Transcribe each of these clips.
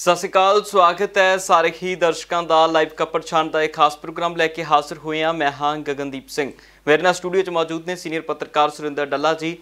ਸਤਿ ਸ਼੍ਰੀ ਅਕਾਲ ਸਵਾਗਤ ਹੈ ਸਾਰੇ ਹੀ ਦਰਸ਼ਕਾਂ ਦਾ ਲਾਈਵ ਕੱਪੜ ਛਾਣ ਦਾ ਇੱਕ ਖਾਸ ਪ੍ਰੋਗਰਾਮ ਲੈ ਕੇ ਹਾਜ਼ਰ ਹੋਏ ਆ ਮੈਂ ਹਾਂ ਗਗਨਦੀਪ ਸਿੰਘ ਮੇਰੇ ਨਾਲ ਸਟੂਡੀਓ 'ਚ ਮੌਜੂਦ ਨੇ ਸੀਨੀਅਰ ਪੱਤਰਕਾਰ ਸੁਰਿੰਦਰ ਡੱਲਾ ਜੀ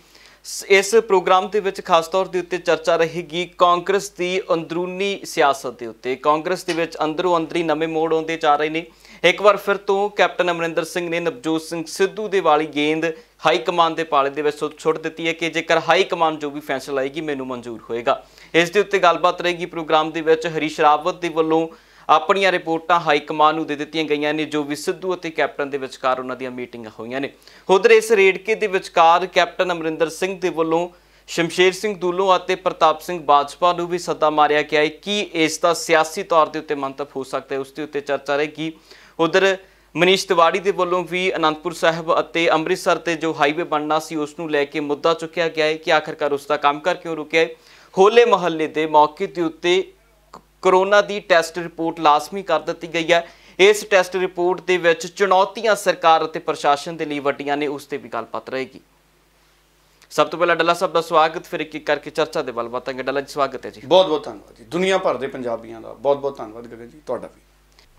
ਇਸ ਪ੍ਰੋਗਰਾਮ ਦੇ ਵਿੱਚ ਖਾਸ ਤੌਰ ਦੇ ਉੱਤੇ ਚਰਚਾ ਰਹੇਗੀ ਕਾਂਗਰਸ ਦੀ ਅੰਦਰੂਨੀ ਸਿਆਸਤ ਦੇ ਉੱਤੇ ਕਾਂਗਰਸ ਦੇ ਵਿੱਚ ਅੰਦਰੋਂ ਅੰਦਰੀ ਨਵੇਂ ਮੋੜ ਆਉਂਦੇ ਜਾ ਰਹੇ ਨੇ ਇੱਕ ਵਾਰ ਫਿਰ ਤੋਂ ਕੈਪਟਨ ਅਮਰਿੰਦਰ ਸਿੰਘ ਨੇ ਨਵਜੋਤ ਸਿੰਘ ਸਿੱਧੂ ਦੇ ਵਾਲੀ ਗੇਂਦ ਹਾਈ ਕਮਾਂਡ ਦੇ ਪਾਲੇ ਦੇ ਵਿੱਚ ਛੁੱਟ ਦਿੱਤੀ ਹੈ ਕਿ ਜੇਕਰ ਹਾਈ ਕਮਾਂਡ ਜੋ ਵੀ ਫੈਸਲਾ ਲਾਏਗੀ ਮੈਨੂੰ ਮਨਜ਼ੂਰ ਹੋਏਗਾ ਇਸ ਦੇ ਉੱਤੇ ਗੱਲਬਾਤ ਰਹੇਗੀ ਪ੍ਰੋਗਰਾਮ ਦੇ ਵਿੱਚ ਹਰੀਸ਼ ਰਾਵਤ ਦੇ ਵੱਲੋਂ ਆਪਣੀਆਂ ਰਿਪੋਰਟਾਂ ਹਾਈ ਕਮਾਂਡ ਨੂੰ ਦੇ ਦਿੱਤੀਆਂ ਗਈਆਂ ਨੇ ਜੋ ਵੀ ਸਿੱਧੂ ਅਤੇ ਕੈਪਟਨ ਦੇ ਵਿਚਕਾਰ ਉਹਨਾਂ ਦੀਆਂ ਮੀਟਿੰਗਾਂ ਹੋਈਆਂ ਨੇ ਉਧਰ ਇਸ ਰੇਡਕੇ ਦੇ ਵਿਚਕਾਰ ਕੈਪਟਨ ਅਮਰਿੰਦਰ ਸਿੰਘ ਦੇ ਵੱਲੋਂ ਸ਼ਮਸ਼ੇਰ ਸਿੰਘ ਦੂਲੋ ਅਤੇ ਪ੍ਰਤਾਪ ਸਿੰਘ ਬਾਜਪਾ ਨੂੰ ਵੀ ਸੱਦਾ ਮਾਰਿਆ ਗਿਆ ਹੈ ਕਿ ਇਸ ਦਾ ਸਿਆਸੀ ਤੌਰ ਦੇ ਉੱਤੇ ਮੰਤਵ ਹੋ ਸਕਦਾ ਹੈ ਉਸ ਦੇ ਉੱਤੇ ਚਰਚਾ ਰਹੇਗੀ ਉਧਰ ਮਨੀਸ਼ ਤਿਵਾੜੀ ਦੇ ਵੱਲੋਂ ਵੀ ਅਨੰਦਪੁਰ ਸਾਹਿਬ ਅਤੇ ਅੰਮ੍ਰਿਤਸਰ ਤੇ ਜੋ ਹਾਈਵੇ ਬਣਨਾ ਸੀ ਉਸ ਨੂੰ ਲੈ ਕੇ ਮੁੱਦਾ ਚੁੱਕਿਆ ਗਿਆ ਹੈ ਕਿ ਆਖਰਕਾਰ ਉਸ ਦਾ ਕੰਮ ਕਰ ਕਿਉਂ ਰੁਕਿਆ ਹੈ ਹੋਲੇ ਮਹੱਲੇ ਦੇ ਮੌਕੇ ਦੇ ਉੱਤੇ ਕਰੋਨਾ ਦੀ ਟੈਸਟ ਰਿਪੋਰਟ ਲਾਜ਼ਮੀ ਕਰ ਦਿੱਤੀ ਗਈ ਹੈ ਇਸ ਟੈਸਟ ਰਿਪੋਰਟ ਦੇ ਵਿੱਚ ਚੁਣੌਤੀਆਂ ਸਰਕਾਰ ਅਤੇ ਪ੍ਰਸ਼ਾਸਨ ਦੇ ਲਈ ਵੱਡੀਆਂ ਨੇ ਉਸ ਤੇ ਵੀ ਗੱਲਬਾਤ ਰਹੇਗੀ ਸਭ ਤੋਂ ਪਹਿਲਾਂ ਡੱਲਾ ਸਾਹਿਬ ਦਾ ਸਵਾਗਤ ਫਿਰ ਇੱਕ ਇੱਕ ਕਰਕੇ ਚਰਚਾ ਦੇ ਵੱਲ ਬਾਤਾਂਗੇ ਡੱਲਾ ਜੀ ਸਵਾਗਤ ਹੈ ਜੀ ਬਹੁਤ ਬਹੁਤ ਧੰਨਵਾਦ ਜੀ ਦੁਨੀਆ ਭਰ ਦੇ ਪੰਜਾਬੀਆਂ ਦਾ ਬਹੁਤ ਬਹੁਤ ਧੰਨਵਾਦ ਗਗਨ ਜੀ ਤੁਹਾਡਾ ਵੀ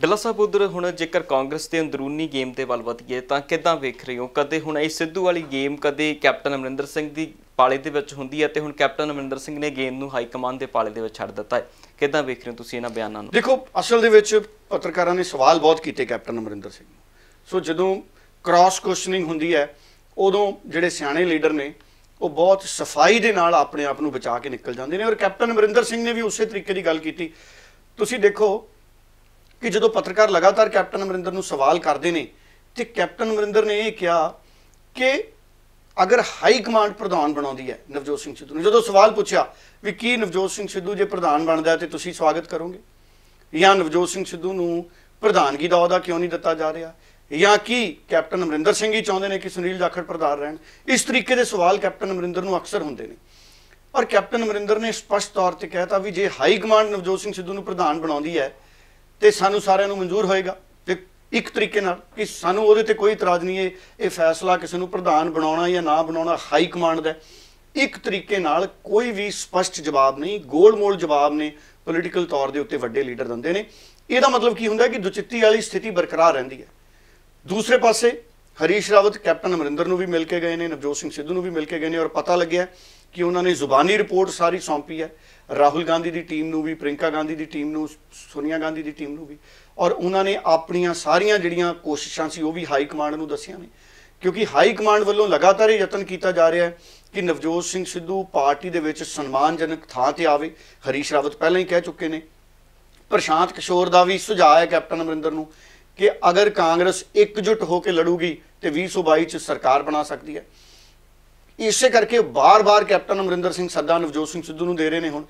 ਬਿੱਲਾ ਸਾਹਿਬ ਉਧਰ ਹੁਣ ਜੇਕਰ ਕਾਂਗਰਸ ਦੇ ਅੰਦਰੂਨੀ ਗੇਮ ਤੇ ਵੱਲ ਵਧੀਏ ਤਾਂ ਕਿਦਾਂ ਵੇਖ ਰਹੇ ਹੋ ਕਦੇ ਹੁਣ ਇਹ ਸਿੱਧੂ ਵਾਲੀ ਗੇਮ ਕਦੇ ਕੈਪਟਨ ਅਮਰਿੰਦਰ ਸਿੰਘ ਦੀ ਪਾਲੇ ਦੇ ਵਿੱਚ ਹੁੰਦੀ ਹੈ ਤੇ ਹੁਣ ਕੈਪਟਨ ਅਮਰਿੰਦਰ ਸਿੰਘ ਨੇ ਗੇਮ ਨੂੰ ਹਾਈ ਕਮਾਂਡ ਦੇ ਪਾਲੇ ਦੇ ਵਿੱਚ ਛੱਡ ਦਿੱਤਾ ਹੈ ਕਿਦਾਂ ਵੇਖ ਰਹੇ ਹੋ ਤੁਸੀਂ ਇਹਨਾਂ ਬਿਆਨਾਂ ਨੂੰ ਦੇਖੋ ਅਸਲ ਦੇ ਵਿੱਚ ਪੱਤਰਕਾਰਾਂ ਨੇ ਸਵਾਲ ਬਹੁਤ ਕੀਤੇ ਕੈਪਟਨ ਅਮਰਿੰਦਰ ਸਿੰਘ ਨੂੰ ਸੋ ਜਦੋਂ ਕ੍ਰਾਸ ਕੁਐਸਚਨਿੰਗ ਹੁੰਦੀ ਹੈ ਉਦੋਂ ਜਿਹੜੇ ਸਿਆਣੇ ਲੀਡਰ ਨੇ ਉਹ ਬਹੁਤ ਸਫਾਈ ਦੇ ਨਾਲ ਆਪਣੇ ਆਪ ਨੂੰ ਬਚਾ ਕੇ ਨਿਕਲ ਜਾਂਦੇ ਨੇ ਔਰ ਕੈਪਟਨ ਅਮਰਿੰਦਰ ਸਿੰਘ ਨੇ ਵੀ ਉਸੇ ਤਰੀਕੇ ਦੀ ਗੱਲ ਕੀਤੀ ਤੁਸੀਂ ਦੇਖੋ ਕਿ ਜਦੋਂ ਪੱਤਰਕਾਰ ਲਗਾਤਾਰ ਕੈਪਟਨ ਅਮਰਿੰਦਰ ਨੂੰ ਸਵਾਲ ਕਰਦੇ ਨੇ ਤੇ ਕੈਪਟਨ ਅਮਰਿੰਦਰ ਨੇ ਇਹ ਕਿਹਾ ਕਿ ਅਗਰ ਹਾਈ ਕਮਾਂਡ ਪ੍ਰਧਾਨ ਬਣਾਉਂਦੀ ਹੈ ਨਵਜੋਤ ਸਿੰਘ ਸਿੱਧੂ ਨੂੰ ਜਦੋਂ ਸਵਾਲ ਪੁੱਛਿਆ ਵੀ ਕੀ ਨਵਜੋਤ ਸਿੰਘ ਸਿੱਧੂ ਜੇ ਪ੍ਰਧਾਨ ਬਣਦਾ ਤੇ ਤੁਸੀਂ ਸਵਾਗਤ ਕਰੋਗੇ ਜਾਂ ਨਵਜੋਤ ਸਿੰਘ ਸਿੱਧੂ ਨੂੰ ਪ੍ਰਧਾਨਗੀ ਦਾ ਅਹੁਦਾ ਕਿਉਂ ਨਹੀਂ ਦਿੱਤਾ ਜਾ ਰਿਹਾ ਜਾਂ ਕੀ ਕੈਪਟਨ ਅਮਰਿੰਦਰ ਸਿੰਘ ਹੀ ਚਾਹੁੰਦੇ ਨੇ ਕਿ ਸੁਨੀਲ ਜਾਖੜ ਪ੍ਰਧਾਨ ਰਹਿਣ ਇਸ ਤਰੀਕੇ ਦੇ ਸਵਾਲ ਕੈਪਟਨ ਅਮਰਿੰਦਰ ਨੂੰ ਅਕਸਰ ਹੁੰਦੇ ਨੇ ਔਰ ਕੈਪਟਨ ਅਮਰਿੰਦਰ ਨੇ ਸਪਸ਼ਟ ਤੌਰ ਤੇ ਕਹਿਤਾ ਵੀ ਜੇ ਹਾਈ ਕਮਾਂਡ ਨਵਜੋਤ ਸਿੰਘ ਸਿੱਧੂ ਨੂੰ ਪ੍ਰਧਾਨ ਬਣਾਉਂਦੀ ਹੈ ਤੇ ਸਾਨੂੰ ਸਾਰਿਆਂ ਨੂੰ ਮਨਜ਼ੂਰ ਹੋਏਗਾ ਤੇ ਇੱਕ ਤਰੀਕੇ ਨਾਲ ਕਿ ਸਾਨੂੰ ਉਹਦੇ ਤੇ ਕੋਈ ਇਤਰਾਜ਼ ਨਹੀਂ ਹੈ ਇਹ ਫੈਸਲਾ ਕਿਸੇ ਨੂੰ ਪ੍ਰਧਾਨ ਬਣਾਉਣਾ ਜਾਂ ਨਾ ਬਣਾਉਣਾ ਹਾਈ ਕਮਾਂਡ ਦਾ ਇੱਕ ਤਰੀਕੇ ਨਾਲ ਕੋਈ ਵੀ ਸਪਸ਼ਟ ਜਵਾਬ ਨਹੀਂ ਗੋਲ-ਮੋਲ ਜਵਾਬ ਨੇ ਪੋਲੀਟੀਕਲ ਤੌਰ ਦੇ ਉੱਤੇ ਵੱਡੇ ਲੀਡਰ ਦਿੰਦੇ ਨੇ ਇਹਦਾ ਮਤਲਬ ਕੀ ਹੁੰਦਾ ਕਿ ਦੁਚਿੱਤੀ ਵਾਲੀ ਸਥਿਤੀ ਬਰਕਰਾਰ ਰਹਿੰਦੀ ਹੈ ਦੂਸਰੇ ਪਾਸੇ ਹਰੀਸ਼ ਰਾਵਤ ਕੈਪਟਨ ਅਮਰਿੰਦਰ ਨੂੰ ਵੀ ਮਿਲ ਕੇ ਗਏ ਨੇ ਨਵਜੋਤ ਸਿੰਘ ਸਿੱਧੂ ਨੂੰ ਵੀ ਮਿਲ ਕੇ ਗਏ ਨੇ ਔਰ ਪਤਾ ਲੱਗਿਆ ਕਿ ਉਹਨਾਂ ਨੇ ਜ਼ੁਬਾਨੀ ਰਿਪੋਰਟ ਸਾਰੀ ਸੌਂਪੀ ਹੈ ਰਾਹੁਲ ਗਾਂਧੀ ਦੀ ਟੀਮ ਨੂੰ ਵੀ ਪ੍ਰਿੰਕਾ ਗਾਂਧੀ ਦੀ ਟੀਮ ਨੂੰ ਸੋਨੀਆ ਗਾਂਧੀ ਦੀ ਟੀਮ ਨੂੰ ਵੀ ਔਰ ਉਹਨਾਂ ਨੇ ਆਪਣੀਆਂ ਸਾਰੀਆਂ ਜਿਹੜੀਆਂ ਕੋਸ਼ਿਸ਼ਾਂ ਸੀ ਉਹ ਵੀ ਹਾਈ ਕਮਾਂਡ ਨੂੰ ਦੱਸੀਆਂ ਨੇ ਕਿਉਂਕਿ ਹਾਈ ਕਮਾਂਡ ਵੱਲੋਂ ਲਗਾਤਾਰ ਇਹ ਯਤਨ ਕੀਤਾ ਜਾ ਰਿਹਾ ਹੈ ਕਿ ਨਵਜੋਤ ਸਿੰਘ ਸਿੱਧੂ ਪਾਰਟੀ ਦੇ ਵਿੱਚ ਸਨਮਾਨਜਨਕ ਥਾਂ ਤੇ ਆਵੇ ਹਰੀਸ਼ ਰਾਵਤ ਪਹਿਲਾਂ ਹੀ ਕਹਿ ਚੁੱਕੇ ਨੇ ਪ੍ਰਸ਼ਾਂਤ ਕਿਸ਼ੋਰ ਦਾ ਵੀ ਸੁਝਾਅ ਹੈ ਕੈਪਟਨ ਅਮਰਿੰਦਰ ਨੂੰ ਕਿ ਅਗਰ ਕਾਂਗਰਸ ਇਕਜੁੱਟ ਹੋ ਕੇ ਲੜੂਗੀ ਤੇ 2022 ਚ ਸਰਕਾਰ ਬਣਾ ਸਕਦੀ ਹੈ ਇਸੇ ਕਰਕੇ ਬਾਰ-ਬਾਰ ਕੈਪਟਨ ਅਮਰਿੰਦਰ ਸਿੰਘ ਸੱਦਾ ਨਵਜੋਤ ਸਿੰਘ ਸਿੱਧੂ ਨੂੰ ਦੇ ਰਹੇ ਨੇ ਹੁਣ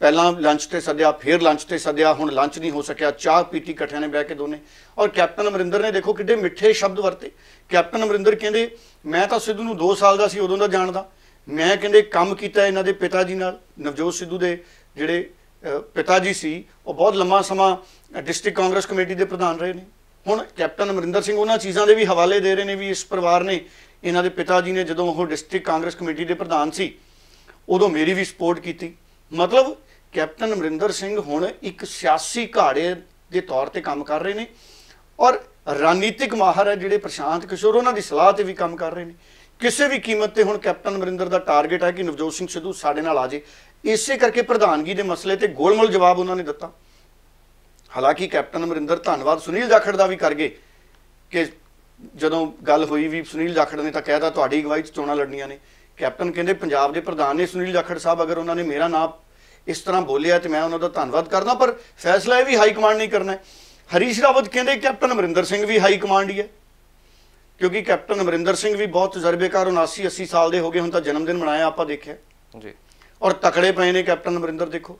ਪਹਿਲਾਂ ਲੰਚ ਤੇ ਸੱਦਿਆ ਫਿਰ ਲੰਚ ਤੇ ਸੱਦਿਆ ਹੁਣ ਲੰਚ ਨਹੀਂ ਹੋ ਸਕਿਆ ਚਾਹ ਪੀਤੀ ਇਕੱਠਿਆਂ ਨੇ ਬਹਿ ਕੇ ਦੋਨੇ ਔਰ ਕੈਪਟਨ ਅਮਰਿੰਦਰ ਨੇ ਦੇਖੋ ਕਿੱਡੇ ਮਿੱਠੇ ਸ਼ਬਦ ਵਰਤੇ ਕੈਪਟਨ ਅਮਰਿੰਦਰ ਕਹਿੰਦੇ ਮੈਂ ਤਾਂ ਸਿੱਧੂ ਨੂੰ 2 ਸਾਲ ਦਾ ਸੀ ਉਦੋਂ ਦਾ ਜਾਣਦਾ ਮੈਂ ਕਹਿੰਦੇ ਕੰਮ ਕੀਤਾ ਇਹਨਾਂ ਦੇ ਪਿਤਾ ਜੀ ਨਾਲ ਨਵਜੋਤ ਸਿੱਧੂ ਦੇ ਜਿਹੜੇ ਪਿਤਾ ਜੀ ਸੀ ਉਹ ਬਹੁਤ ਲੰਮਾ ਸਮਾਂ ਡਿਸਟ੍ਰਿਕਟ ਕਾਂਗਰਸ ਕਮੇਟੀ ਦੇ ਪ੍ਰਧਾਨ ਰਹੇ ਨੇ ਹੁਣ ਕੈਪਟਨ ਅਮਰਿੰਦਰ ਸਿੰਘ ਉਹਨਾਂ ਚੀਜ਼ਾਂ ਦੇ ਵੀ ਹਵਾਲੇ ਦੇ ਰਹੇ ਨੇ ਵੀ ਇਸ ਪਰਿਵਾਰ ਨੇ ਇਹਨਾਂ ਦੇ ਪਿਤਾ ਜੀ ਨੇ ਜਦੋਂ ਉਹ ਡਿਸਟ੍ਰਿਕਟ ਕਾਂਗਰਸ ਕਮੇਟੀ ਦੇ ਪ੍ਰਧਾਨ ਸੀ ਉਦੋਂ ਮੇਰੀ ਵੀ ਸਪੋਰਟ ਕੀਤੀ ਮਤਲਬ ਕੈਪਟਨ ਅਮਰਿੰਦਰ ਸਿੰਘ ਹੁਣ ਇੱਕ ਸਿਆਸੀ ਘਾੜੇ ਦੇ ਤੌਰ ਤੇ ਕੰਮ ਕਰ ਰਹੇ ਨੇ ਔਰ ਰਾਜਨੀਤਿਕ ਮਾਹਰ ਹੈ ਜਿਹੜੇ ਪ੍ਰਸ਼ਾਂਤ ਕਿਸ਼ੋਰ ਉਹਨਾਂ ਦੀ ਸਲਾਹ ਤੇ ਵੀ ਕੰਮ ਕਰ ਰਹੇ ਨੇ ਕਿਸੇ ਵੀ ਕੀਮਤ ਤੇ ਹੁਣ ਕੈਪਟਨ ਅਮਰਿੰਦਰ ਦਾ ਟਾਰਗੇਟ ਹੈ ਕਿ ਨਵਜੋਤ ਸਿੰਘ ਸਿੱਧੂ ਸਾਡੇ ਨਾਲ ਆ ਜੇ ਇਸੇ ਕਰਕੇ ਪ੍ਰਧਾਨਗੀ ਦੇ ਮਸਲੇ ਤੇ ਗੋਲਮਲ ਜਵਾਬ ਉਹਨਾਂ ਨੇ ਦਿੱਤਾ ਹਾਲਾਂਕਿ ਕੈਪਟਨ ਅਮਰਿੰਦਰ ਧੰਨਵਾਦ ਸੁਨੀਲ ਜਾਖੜ ਦਾ ਵੀ ਕਰ ਗਏ ਕਿ ਜਦੋਂ ਗੱਲ ਹੋਈ ਵੀ ਸੁਨੀਲ ਜਾਖੜ ਨੇ ਤਾਂ ਕਹਿਤਾ ਤੁਹਾਡੀ ਅਗਵਾਈ 'ਚ ਚੋਣਾਂ ਲੜਨੀਆਂ ਨੇ ਕੈਪਟਨ ਕਹਿੰਦੇ ਪੰਜਾਬ ਦੇ ਪ੍ਰਧਾਨ ਨੇ ਸੁਨੀਲ ਜਾਖੜ ਸਾਹਿਬ ਅਗਰ ਉਹਨਾਂ ਨੇ ਮੇਰਾ ਨਾਮ ਇਸ ਤਰ੍ਹਾਂ ਬੋਲਿਆ ਤੇ ਮੈਂ ਉਹਨਾਂ ਦਾ ਧੰਨਵਾਦ ਕਰਦਾ ਪਰ ਫੈਸਲਾ ਇਹ ਵੀ ਹਾਈ ਕਮਾਂਡ ਨਹੀਂ ਕਰਨਾ ਹੈ ਹਰੀਸ਼ ਰਾਵਤ ਕਹਿੰਦੇ ਕੈਪਟਨ ਅਮਰਿੰਦਰ ਸਿੰਘ ਵੀ ਹਾਈ ਕਮਾਂਡ ਹੀ ਹੈ ਕਿਉਂਕਿ ਕੈਪਟਨ ਅਮਰਿੰਦਰ ਸਿੰਘ ਵੀ ਬਹੁਤ ਤਜਰਬੇਕਾਰ 79 80 ਸਾਲ ਦੇ ਹੋ ਗਏ ਹੁਣ ਤਾਂ ਜਨਮ ਦਿਨ ਮਨਾਇਆ ਆਪਾਂ ਦੇਖਿਆ ਜੀ ਔਰ ਤਕੜੇ ਪਏ ਨੇ ਕੈਪਟਨ ਅਮਰਿੰਦਰ ਦੇਖੋ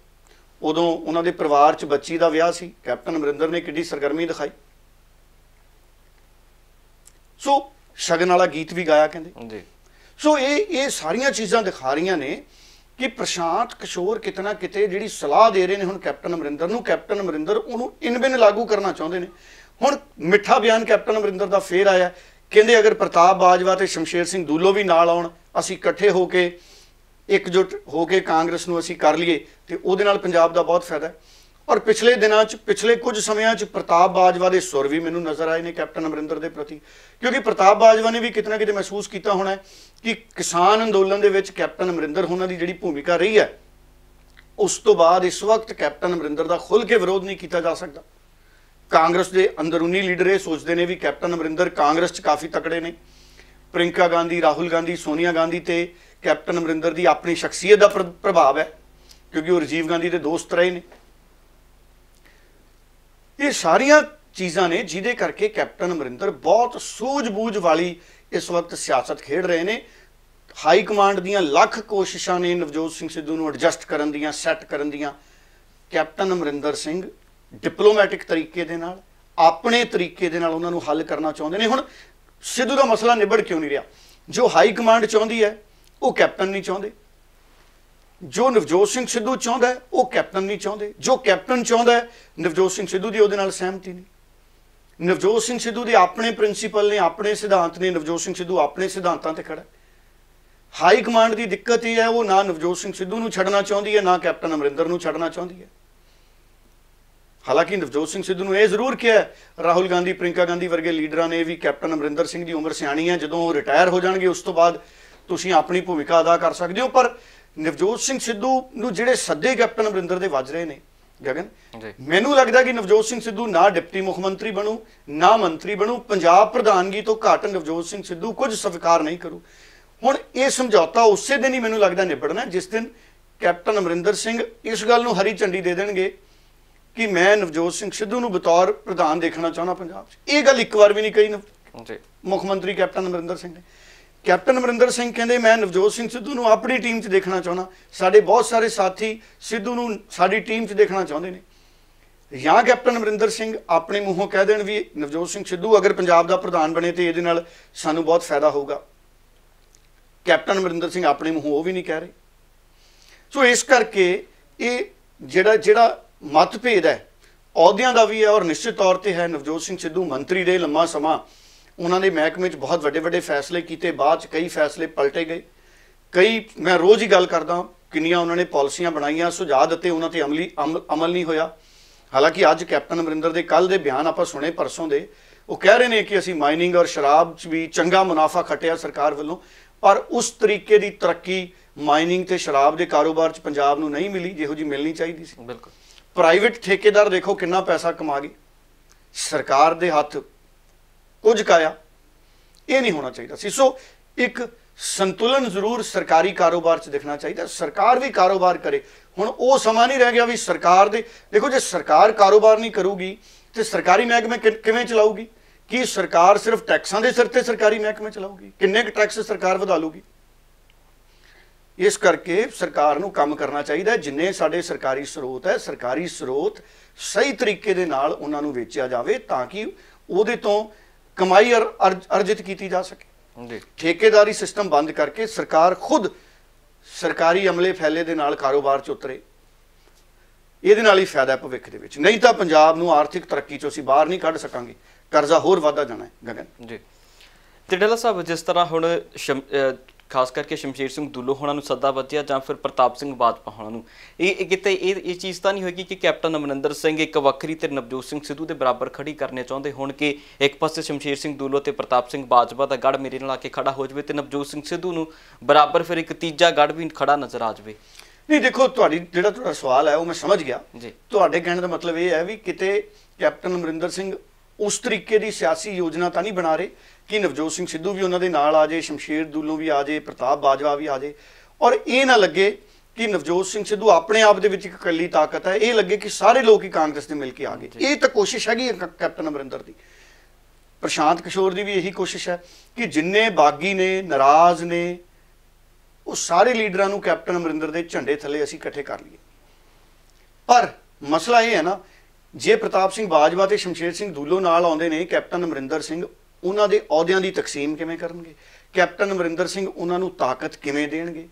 ਉਦੋਂ ਉਹਨਾਂ ਦੇ ਪਰਿਵਾਰ 'ਚ ਬੱਚੀ ਦਾ ਵਿਆਹ ਸੀ ਕੈਪਟਨ ਅਮਰਿੰਦਰ ਨੇ ਕਿੱਡੀ ਸਰਗਰਮੀ ਦਿਖਾਈ ਸੋ ਸ਼ਗਨ ਵਾਲਾ ਗੀਤ ਵੀ ਗਾਇਆ ਕਹਿੰਦੇ ਜੀ ਸੋ ਇਹ ਇਹ ਸਾਰੀਆਂ ਚੀਜ਼ਾਂ ਦਿਖਾ ਰਹੀਆਂ ਨੇ ਕਿ ਪ੍ਰਸ਼ਾਂਤ ਕਿਸ਼ੋਰ ਕਿਤਨਾ ਕਿਤੇ ਜਿਹੜੀ ਸਲਾਹ ਦੇ ਰਹੇ ਨੇ ਹੁਣ ਕੈਪਟਨ ਅਮਰਿੰਦਰ ਨੂੰ ਕੈਪਟਨ ਅਮਰਿੰਦਰ ਉਹਨੂੰ ਇਨਬਿਨ ਲਾਗੂ ਕਰਨਾ ਚਾਹੁੰਦੇ ਨੇ ਹੁਣ ਮਿੱਠਾ ਬਿਆਨ ਕੈਪਟਨ ਅਮਰਿੰਦਰ ਦਾ ਫੇਰ ਆਇਆ ਕਹਿੰਦੇ ਅਗਰ ਪ੍ਰਤਾਪ ਬਾਜਵਾ ਤੇ ਸ਼ਮਸ਼ੇਰ ਸਿੰਘ ਦੂਲੋ ਵੀ ਨਾਲ ਆਉਣ ਅਸੀਂ ਇਕੱਠੇ ਹੋ ਕੇ ਇਕਜੁੱਟ ਹੋ ਕੇ ਕਾਂਗਰਸ ਨੂੰ ਅਸੀਂ ਕਰ ਲਈਏ ਤੇ ਉਹਦੇ ਨਾਲ ਪੰਜਾਬ ਦਾ ਬਹੁਤ ਫਾਇਦਾ ਹੈ ਔਰ ਪਿਛਲੇ ਦਿਨਾਂ 'ਚ ਪਿਛਲੇ ਕੁਝ ਸਮਿਆਂ 'ਚ ਪ੍ਰਤਾਪ ਬਾਜਵਾ ਦੇ ਸੁਰ ਵੀ ਮੈਨੂੰ ਨਜ਼ਰ ਆਏ ਨੇ ਕੈਪਟਨ ਅਮਰਿੰਦਰ ਦੇ ਪ੍ਰਤੀ ਕਿਉਂਕਿ ਪ੍ਰਤਾਪ ਬਾਜਵਾ ਨੇ ਵੀ ਕਿਤਨਾ ਕਿਤੇ ਮਹਿਸੂਸ ਕੀਤਾ ਹੋਣਾ ਕਿ ਕਿਸਾਨ ਅੰਦੋਲਨ ਦੇ ਵਿੱਚ ਕੈਪਟਨ ਅਮਰਿੰਦਰ ਉਹਨਾਂ ਦੀ ਜਿਹੜੀ ਭੂਮਿਕਾ ਰਹੀ ਹੈ ਉਸ ਤੋਂ ਬਾਅਦ ਇਸ ਵਕਤ ਕੈਪਟਨ ਅਮਰਿੰਦਰ ਦਾ ਖੁੱਲ ਕੇ ਵਿਰੋਧ ਨਹੀਂ ਕੀਤਾ ਜਾ ਸਕਦਾ ਕਾਂਗਰਸ ਦੇ ਅੰਦਰੂਨੀ ਲੀਡਰ ਇਹ ਸੋਚਦੇ ਨੇ ਵੀ ਕੈਪਟਨ ਅਮਰਿੰਦਰ ਕਾਂਗਰਸ 'ਚ ਕਾਫੀ ਤਕੜੇ ਨੇ ਪ੍ਰਿੰਕਾ ਗਾਂਧੀ ਰਾਹੁਲ ਗਾਂਧੀ ਸੋਨੀਆ ਗਾਂਧੀ ਤੇ ਕੈਪਟਨ ਅਮਰਿੰਦਰ ਦੀ ਆਪਣੀ ਸ਼ਖਸੀਅਤ ਦਾ ਪ੍ਰਭਾਵ ਹੈ ਕਿਉਂਕਿ ਉਹ ਰਜੀਵ ਗਾਂਧੀ ਦੇ ਦੋਸਤ ਰਹੇ ਨੇ ਇਹ ਸਾਰੀਆਂ ਚੀਜ਼ਾਂ ਨੇ ਜਿਹਦੇ ਕਰਕੇ ਕੈਪਟਨ ਅਮਰਿੰਦਰ ਬਹੁਤ ਸੂਝ-ਬੂਝ ਵਾਲੀ ਇਸ ਵਕਤ ਸਿਆਸਤ ਖੇਡ ਰਹੇ ਨੇ ਹਾਈ ਕਮਾਂਡ ਦੀਆਂ ਲੱਖ ਕੋਸ਼ਿਸ਼ਾਂ ਨੇ ਨਵਜੋਤ ਸਿੰਘ ਸਿੱਧੂ ਨੂੰ ਐਡਜਸਟ ਕਰਨ ਦੀਆਂ ਸੈੱਟ ਕਰਨ ਦੀਆਂ ਕੈਪਟਨ ਅਮਰਿੰਦਰ ਸਿੰਘ ਡਿਪਲੋਮੈਟਿਕ ਤਰੀਕੇ ਦੇ ਨਾਲ ਆਪਣੇ ਤਰੀਕੇ ਦੇ ਨਾਲ ਉਹਨਾਂ ਨੂੰ ਹੱਲ ਕਰਨਾ ਚਾਹੁੰਦੇ ਨੇ ਹੁਣ ਸਿੱਧੂ ਦਾ ਮਸਲਾ ਨਿਬੜ ਕਿਉਂ ਨਹੀਂ ਰਿਹਾ ਜੋ ਹਾਈ ਕਮਾਂਡ ਚਾਹੁੰਦੀ ਹੈ ਉਹ ਕੈਪਟਨ ਨਹੀਂ ਚਾਹੁੰਦੇ ਜੋ ਨਵਜੋਤ ਸਿੰਘ ਸਿੱਧੂ ਚਾਹੁੰਦਾ ਉਹ ਕੈਪਟਨ ਨਹੀਂ ਚਾਹੁੰਦੇ ਜੋ ਕੈਪਟਨ ਚਾਹੁੰਦਾ ਨਵਜੋਤ ਸਿੰਘ ਸਿੱਧੂ ਦੀ ਉਹਦੇ ਨਾਲ ਸਹਿਮਤੀ ਨਹੀਂ ਨਵਜੋਤ ਸਿੰਘ ਸਿੱਧੂ ਦੇ ਆਪਣੇ ਪ੍ਰਿੰਸੀਪਲ ਨੇ ਆਪਣੇ ਸਿਧਾਂਤ ਨੇ ਨਵਜੋਤ ਸਿੰਘ ਸਿੱਧੂ ਆਪਣੇ ਸਿਧਾਂਤਾਂ ਤੇ ਖੜਾ ਹਾਈ ਕਮਾਂਡ ਦੀ ਦਿੱਕਤ ਇਹ ਹੈ ਉਹ ਨਾ ਨਵਜੋਤ ਸਿੰਘ ਸਿੱਧੂ ਨੂੰ ਛੱਡਣਾ ਚਾਹੁੰਦੀ ਹੈ ਨਾ ਕੈਪਟਨ ਅਮਰਿੰਦਰ ਨੂੰ ਛੱਡਣਾ ਚਾਹੁੰਦੀ ਹੈ ਹਾਲਾਂਕਿ ਨਵਜੋਤ ਸਿੰਘ ਸਿੱਧੂ ਨੂੰ ਇਹ ਜ਼ਰੂਰ ਕਿਹਾ ਰਾਹੁਲ ਗਾਂਧੀ ਪ੍ਰਿੰਕਾ ਗਾਂਧੀ ਵਰਗੇ ਲੀਡਰਾਂ ਨੇ ਵੀ ਕੈਪਟਨ ਅਮਰਿੰਦਰ ਸਿੰਘ ਦੀ ਉਮਰ ਸਿਆਣੀ ਹੈ ਜਦੋਂ ਉਹ ਰਿਟਾਇਰ ਹੋ ਜਾਣਗੇ ਉਸ ਤੋਂ ਬਾਅਦ ਤੁਸੀਂ ਆਪਣੀ ਭੂਮਿਕਾ ਅਦਾ ਕਰ ਸਕਦੇ ਹੋ ਪਰ ਨਵਜੋਤ ਸਿੰਘ ਸਿੱਧੂ ਨੂੰ ਜਿਹੜੇ ਸੱਦੇ ਕੈਪਟਨ ਅਮਰਿੰਦਰ ਦੇ ਵੱਜ ਰਹੇ ਨੇ ਗਗਨ ਮੈਨੂੰ ਲੱਗਦਾ ਕਿ ਨਵਜੋਤ ਸਿੰਘ ਸਿੱਧੂ ਨਾ ਡਿਪਟੀ ਮੁੱਖ ਮੰਤਰੀ ਬਣੂ ਨਾ ਮੰਤਰੀ ਬਣੂ ਪੰਜਾਬ ਪ੍ਰਧਾਨਗੀ ਤੋਂ ਘੱਟ ਨਵਜੋਤ ਸਿੰਘ ਸਿੱਧੂ ਕੁਝ ਸਵੀਕਾਰ ਨਹੀਂ ਕਰੂ ਹੁਣ ਇਹ ਸਮਝੌਤਾ ਉਸੇ ਦਿਨ ਹੀ ਮੈਨੂੰ ਲੱਗਦਾ ਨਿਬੜਨਾ ਜਿਸ ਦਿਨ ਕੈਪਟਨ ਅਮਰਿੰਦਰ ਸਿੰਘ ਇਸ ਗੱਲ ਨੂੰ ਹਰੀ ਝੰਡੀ ਦੇ ਦੇਣਗੇ ਕਿ ਮੈਂ ਨਵਜੋਤ ਸਿੰਘ ਸਿੱਧੂ ਨੂੰ ਬਤੌਰ ਪ੍ਰਧਾਨ ਦੇਖਣਾ ਚਾਹੁੰਦਾ ਪੰਜਾਬ 'ਚ ਇਹ ਗੱਲ ਇੱਕ ਵਾਰ ਵੀ ਨਹੀਂ ਕਹੀ ਨਾ ਜੀ ਮੁੱਖ ਮੰਤਰੀ ਕੈਪਟਨ ਅਮਰਿੰਦਰ ਸਿੰਘ ਨੇ ਕੈਪਟਨ ਅਮਰਿੰਦਰ ਸਿੰਘ ਕਹਿੰਦੇ ਮੈਂ ਨਵਜੋਤ ਸਿੰਘ ਸਿੱਧੂ ਨੂੰ ਆਪਣੀ ਟੀਮ 'ਚ ਦੇਖਣਾ ਚਾਹੁੰਦਾ ਸਾਡੇ ਬਹੁਤ ਸਾਰੇ ਸਾਥੀ ਸਿੱਧੂ ਨੂੰ ਸਾਡੀ ਟੀਮ 'ਚ ਦੇਖਣਾ ਚਾਹੁੰਦੇ ਨੇ ਜਾਂ ਕੈਪਟਨ ਅਮਰਿੰਦਰ ਸਿੰਘ ਆਪਣੇ ਮੂੰਹੋਂ ਕਹਿ ਦੇਣ ਵੀ ਨਵਜੋਤ ਸਿੰਘ ਸਿੱਧੂ ਅਗਰ ਪੰਜਾਬ ਦਾ ਪ੍ਰਧਾਨ ਬਣੇ ਤੇ ਇਹਦੇ ਨਾਲ ਸਾਨੂੰ ਬਹੁਤ ਫਾਇਦਾ ਹੋਊਗਾ ਕੈਪਟਨ ਅਮਰਿੰਦਰ ਸਿੰਘ ਆਪਣੇ ਮੂੰਹੋਂ ਉਹ ਵੀ ਨਹੀਂ ਕਹਿ ਰਹੇ ਸੋ ਇਸ ਕਰਕੇ ਇਹ ਜਿਹੜਾ ਜਿਹੜਾ ਮਤਭੇਦ ਹੈ ਅਹੁਦਿਆਂ ਦਾ ਵੀ ਹੈ ਔਰ ਨਿਸ਼ਚਿਤ ਤੌਰ ਤੇ ਹੈ ਨਵਜੋਤ ਸਿੰਘ ਸਿੱਧੂ ਮੰਤਰੀ ਦੇ ਲੰਮਾ ਸਮਾਂ ਉਹਨਾਂ ਨੇ ਮਹਿਕਮੇ 'ਚ ਬਹੁਤ ਵੱਡੇ ਵੱਡੇ ਫੈਸਲੇ ਕੀਤੇ ਬਾਅਦ 'ਚ ਕਈ ਫੈਸਲੇ ਪਲਟੇ ਗਏ ਕਈ ਮੈਂ ਰੋਜ਼ ਹੀ ਗੱਲ ਕਰਦਾ ਕਿੰਨੀਆਂ ਉਹਨਾਂ ਨੇ ਪਾਲਿਸੀਆਂ ਬਣਾਈਆਂ ਸੁਝਾਅ ਦਿੱਤੇ ਉਹਨਾਂ ਤੇ ਅਮਲੀ ਅਮਲ ਨਹੀਂ ਹੋਇਆ ਹਾਲਾਂਕਿ ਅੱਜ ਕੈਪਟਨ ਅਮਰਿੰਦਰ ਦੇ ਕੱਲ ਦੇ ਬਿਆਨ ਆਪਾਂ ਸੁਣੇ ਪਰਸੋਂ ਦੇ ਉਹ ਕਹਿ ਰਹੇ ਨੇ ਕਿ ਅਸੀਂ ਮਾਈਨਿੰਗ ਔਰ ਸ਼ਰਾਬ 'ਚ ਵੀ ਚੰਗਾ ਮੁਨਾਫਾ ਖਟਿਆ ਸਰਕਾਰ ਵੱਲੋਂ ਪਰ ਉਸ ਤਰੀਕੇ ਦੀ ਤਰੱਕੀ ਮਾਈਨਿੰਗ ਤੇ ਸ਼ਰਾਬ ਦੇ ਕਾਰੋਬਾਰ 'ਚ ਪੰਜਾਬ ਨੂੰ ਨਹੀਂ ਮਿਲੀ ਜਿਹੋ ਜੀ ਮਿਲਣੀ ਚਾਹੀਦੀ ਸੀ ਬਿਲਕੁਲ ਪ੍ਰਾਈਵੇਟ ਠੇਕੇਦਾਰ ਦੇਖੋ ਕਿੰਨਾ ਪੈਸਾ ਕਮਾ ਗਏ ਸਰਕਾਰ ਦੇ ਹੱਥ ਕੁਝ ਕਾਇਆ ਇਹ ਨਹੀਂ ਹੋਣਾ ਚਾਹੀਦਾ ਸੀ ਸੋ ਇੱਕ ਸੰਤੁਲਨ ਜ਼ਰੂਰ ਸਰਕਾਰੀ ਕਾਰੋਬਾਰ 'ਚ ਦਿਖਣਾ ਚਾਹੀਦਾ ਸਰਕਾਰ ਵੀ ਕਾਰੋਬਾਰ ਕਰੇ ਹੁਣ ਉਹ ਸਮਾਂ ਨਹੀਂ ਰਹਿ ਗਿਆ ਵੀ ਸਰਕਾਰ ਦੇ ਦੇਖੋ ਜੇ ਸਰਕਾਰ ਕਾਰੋਬਾਰ ਨਹੀਂ ਕਰੂਗੀ ਤੇ ਸਰਕਾਰੀ ਮਹਿਕਮੇ ਕਿਵੇਂ ਚਲਾਊਗੀ ਕੀ ਸਰਕਾਰ ਸਿਰਫ ਟੈਕਸਾਂ ਦੇ ਸਿਰ ਤੇ ਸਰਕਾਰੀ ਮਹਿਕਮੇ ਚਲਾਊਗੀ ਕਿੰਨੇ ਕੁ ਟੈਕਸ ਸਰਕਾਰ ਵਧਾ ਲੂਗੀ ਇਸ ਕਰਕੇ ਸਰਕਾਰ ਨੂੰ ਕੰਮ ਕਰਨਾ ਚਾਹੀਦਾ ਜਿੰਨੇ ਸਾਡੇ ਸਰਕਾਰੀ ਸਰੋਤ ਹੈ ਸਰਕਾਰੀ ਸਰੋਤ ਸਹੀ ਤਰੀਕੇ ਦੇ ਨਾਲ ਉਹਨਾਂ ਨੂੰ ਵੇਚਿਆ ਜਾਵੇ ਤਾਂ ਕਿ ਉਹਦੇ ਤੋਂ ਕਮਾਈ ਅਰਜਿਤ ਕੀਤੀ ਜਾ ਸਕੇ ਜੀ ਠੇਕੇਦਾਰੀ ਸਿਸਟਮ ਬੰਦ ਕਰਕੇ ਸਰਕਾਰ ਖੁਦ ਸਰਕਾਰੀ ਅਮਲੇ ਫੈਲੇ ਦੇ ਨਾਲ ਕਾਰੋਬਾਰ 'ਚ ਉਤਰੇ ਇਹਦੇ ਨਾਲ ਹੀ ਫਾਇਦਾ ਭਵਿੱਖ ਦੇ ਵਿੱਚ ਨਹੀਂ ਤਾਂ ਪੰਜਾਬ ਨੂੰ ਆਰਥਿਕ ਤਰੱਕੀ 'ਚੋਂ ਅਸੀਂ ਬਾਹਰ ਨਹੀਂ ਕੱਢ ਸਕਾਂਗੇ ਕਰਜ਼ਾ ਹੋਰ ਵਧਦਾ ਜਾਣਾ ਹੈ ਗਗਨ ਜੀ ਤੇ ਡੱਲਾ ਸਾਹਿਬ ਜਿਸ ਤਰ੍ਹਾਂ ਹੁਣ ਖਾਸ ਕਰਕੇ ਸ਼ਮਸ਼ੀਰ ਸਿੰਘ ਦੁੱਲੋ ਹੋਣਾ ਨੂੰ ਸੱਦਾ ਵਧਿਆ ਜਾਂ ਫਿਰ ਪ੍ਰਤਾਪ ਸਿੰਘ ਬਾਦਪਾ ਹੋਣਾ ਨੂੰ ਇਹ ਕਿਤੇ ਇਹ ਇਹ ਚੀਜ਼ ਤਾਂ ਨਹੀਂ ਹੋਏਗੀ ਕਿ ਕੈਪਟਨ ਅਮਰਿੰਦਰ ਸਿੰਘ ਇੱਕ ਵੱਖਰੀ ਤੇ ਨਵਜੋਤ ਸਿੰਘ ਸਿੱਧੂ ਦੇ ਬਰਾਬਰ ਖੜੀ ਕਰਨੇ ਚਾਹੁੰਦੇ ਹੋਣ ਕਿ ਇੱਕ ਪਾਸੇ ਸ਼ਮਸ਼ੀਰ ਸਿੰਘ ਦੁੱਲੋ ਤੇ ਪ੍ਰਤਾਪ ਸਿੰਘ ਬਾਜਪਾ ਦਾ ਗੜ ਮੇਰੇ ਨਾਲ ਆ ਕੇ ਖੜਾ ਹੋ ਜਾਵੇ ਤੇ ਨਵਜੋਤ ਸਿੰਘ ਸਿੱਧੂ ਨੂੰ ਬਰਾਬਰ ਫਿਰ ਇੱਕ ਤੀਜਾ ਗੜ ਵੀ ਖੜਾ ਨਜ਼ਰ ਆ ਜਾਵੇ ਨਹੀਂ ਦੇਖੋ ਤੁਹਾਡੀ ਜਿਹੜਾ ਤੁਹਾਡਾ ਸਵਾਲ ਹੈ ਉਹ ਮੈਂ ਸਮਝ ਗਿਆ ਜੀ ਤੁਹਾਡੇ ਕਹਿਣ ਦਾ ਮਤਲਬ ਇਹ ਹੈ ਵੀ ਕਿਤੇ ਕੈਪਟਨ ਅਮਰਿੰਦਰ ਸਿੰਘ ਉਸ ਤਰੀਕੇ ਦੀ ਸਿਆਸੀ ਯੋਜਨਾ ਤਾਂ ਨਹੀਂ ਬਣਾ ਰਹੇ ਕਿ ਨਵਜੋਤ ਸਿੰਘ ਸਿੱਧੂ ਵੀ ਉਹਨਾਂ ਦੇ ਨਾਲ ਆ ਜਾਏ ਸ਼ਮਸ਼ੀਰ ਦੁੱਲੋਂ ਵੀ ਆ ਜਾਏ ਪ੍ਰਤਾਪ ਬਾਜਵਾ ਵੀ ਆ ਜਾਏ ਔਰ ਇਹ ਨਾ ਲੱਗੇ ਕਿ ਨਵਜੋਤ ਸਿੰਘ ਸਿੱਧੂ ਆਪਣੇ ਆਪ ਦੇ ਵਿੱਚ ਇੱਕ ਇਕੱਲੀ ਤਾਕਤ ਹੈ ਇਹ ਲੱਗੇ ਕਿ ਸਾਰੇ ਲੋਕ ਹੀ ਕਾਂਗਰਸ ਦੇ ਮਿਲ ਕੇ ਆ ਗਏ ਇਹ ਤਾਂ ਕੋਸ਼ਿਸ਼ ਹੈਗੀ ਕੈਪਟਨ ਅਮਰਿੰਦਰ ਦੀ ਪ੍ਰਸ਼ਾਂਤ ਕਿਸ਼ੋਰ ਦੀ ਵੀ ਇਹੀ ਕੋਸ਼ਿਸ਼ ਹੈ ਕਿ ਜਿੰਨੇ ਬਾਗੀ ਨੇ ਨਾਰਾਜ਼ ਨੇ ਉਹ ਸਾਰੇ ਲੀਡਰਾਂ ਨੂੰ ਕੈਪਟਨ ਅਮਰਿੰਦਰ ਦੇ ਝੰਡੇ ਥੱਲੇ ਅਸੀਂ ਇਕੱਠੇ ਕਰ ਲਈਏ ਪਰ ਮਸਲਾ ਇਹ ਹੈ ਨਾ ਜੇ ਪ੍ਰਤਾਪ ਸਿੰਘ ਬਾਜਵਾ ਤੇ ਸ਼ਮਸ਼ੇਰ ਸਿੰਘ ਦੂਲੋ ਨਾਲ ਆਉਂਦੇ ਨੇ ਕੈਪਟਨ ਅਮਰਿੰਦਰ ਸਿੰਘ ਉਹਨਾਂ ਦੇ ਅਹੁਦਿਆਂ ਦੀ ਤਕਸੀਮ ਕਿਵੇਂ ਕਰਨਗੇ ਕੈਪਟਨ ਅਮਰਿੰਦਰ ਸਿੰਘ ਉਹਨਾਂ ਨੂੰ ਤਾਕਤ ਕਿਵੇਂ ਦੇਣਗੇ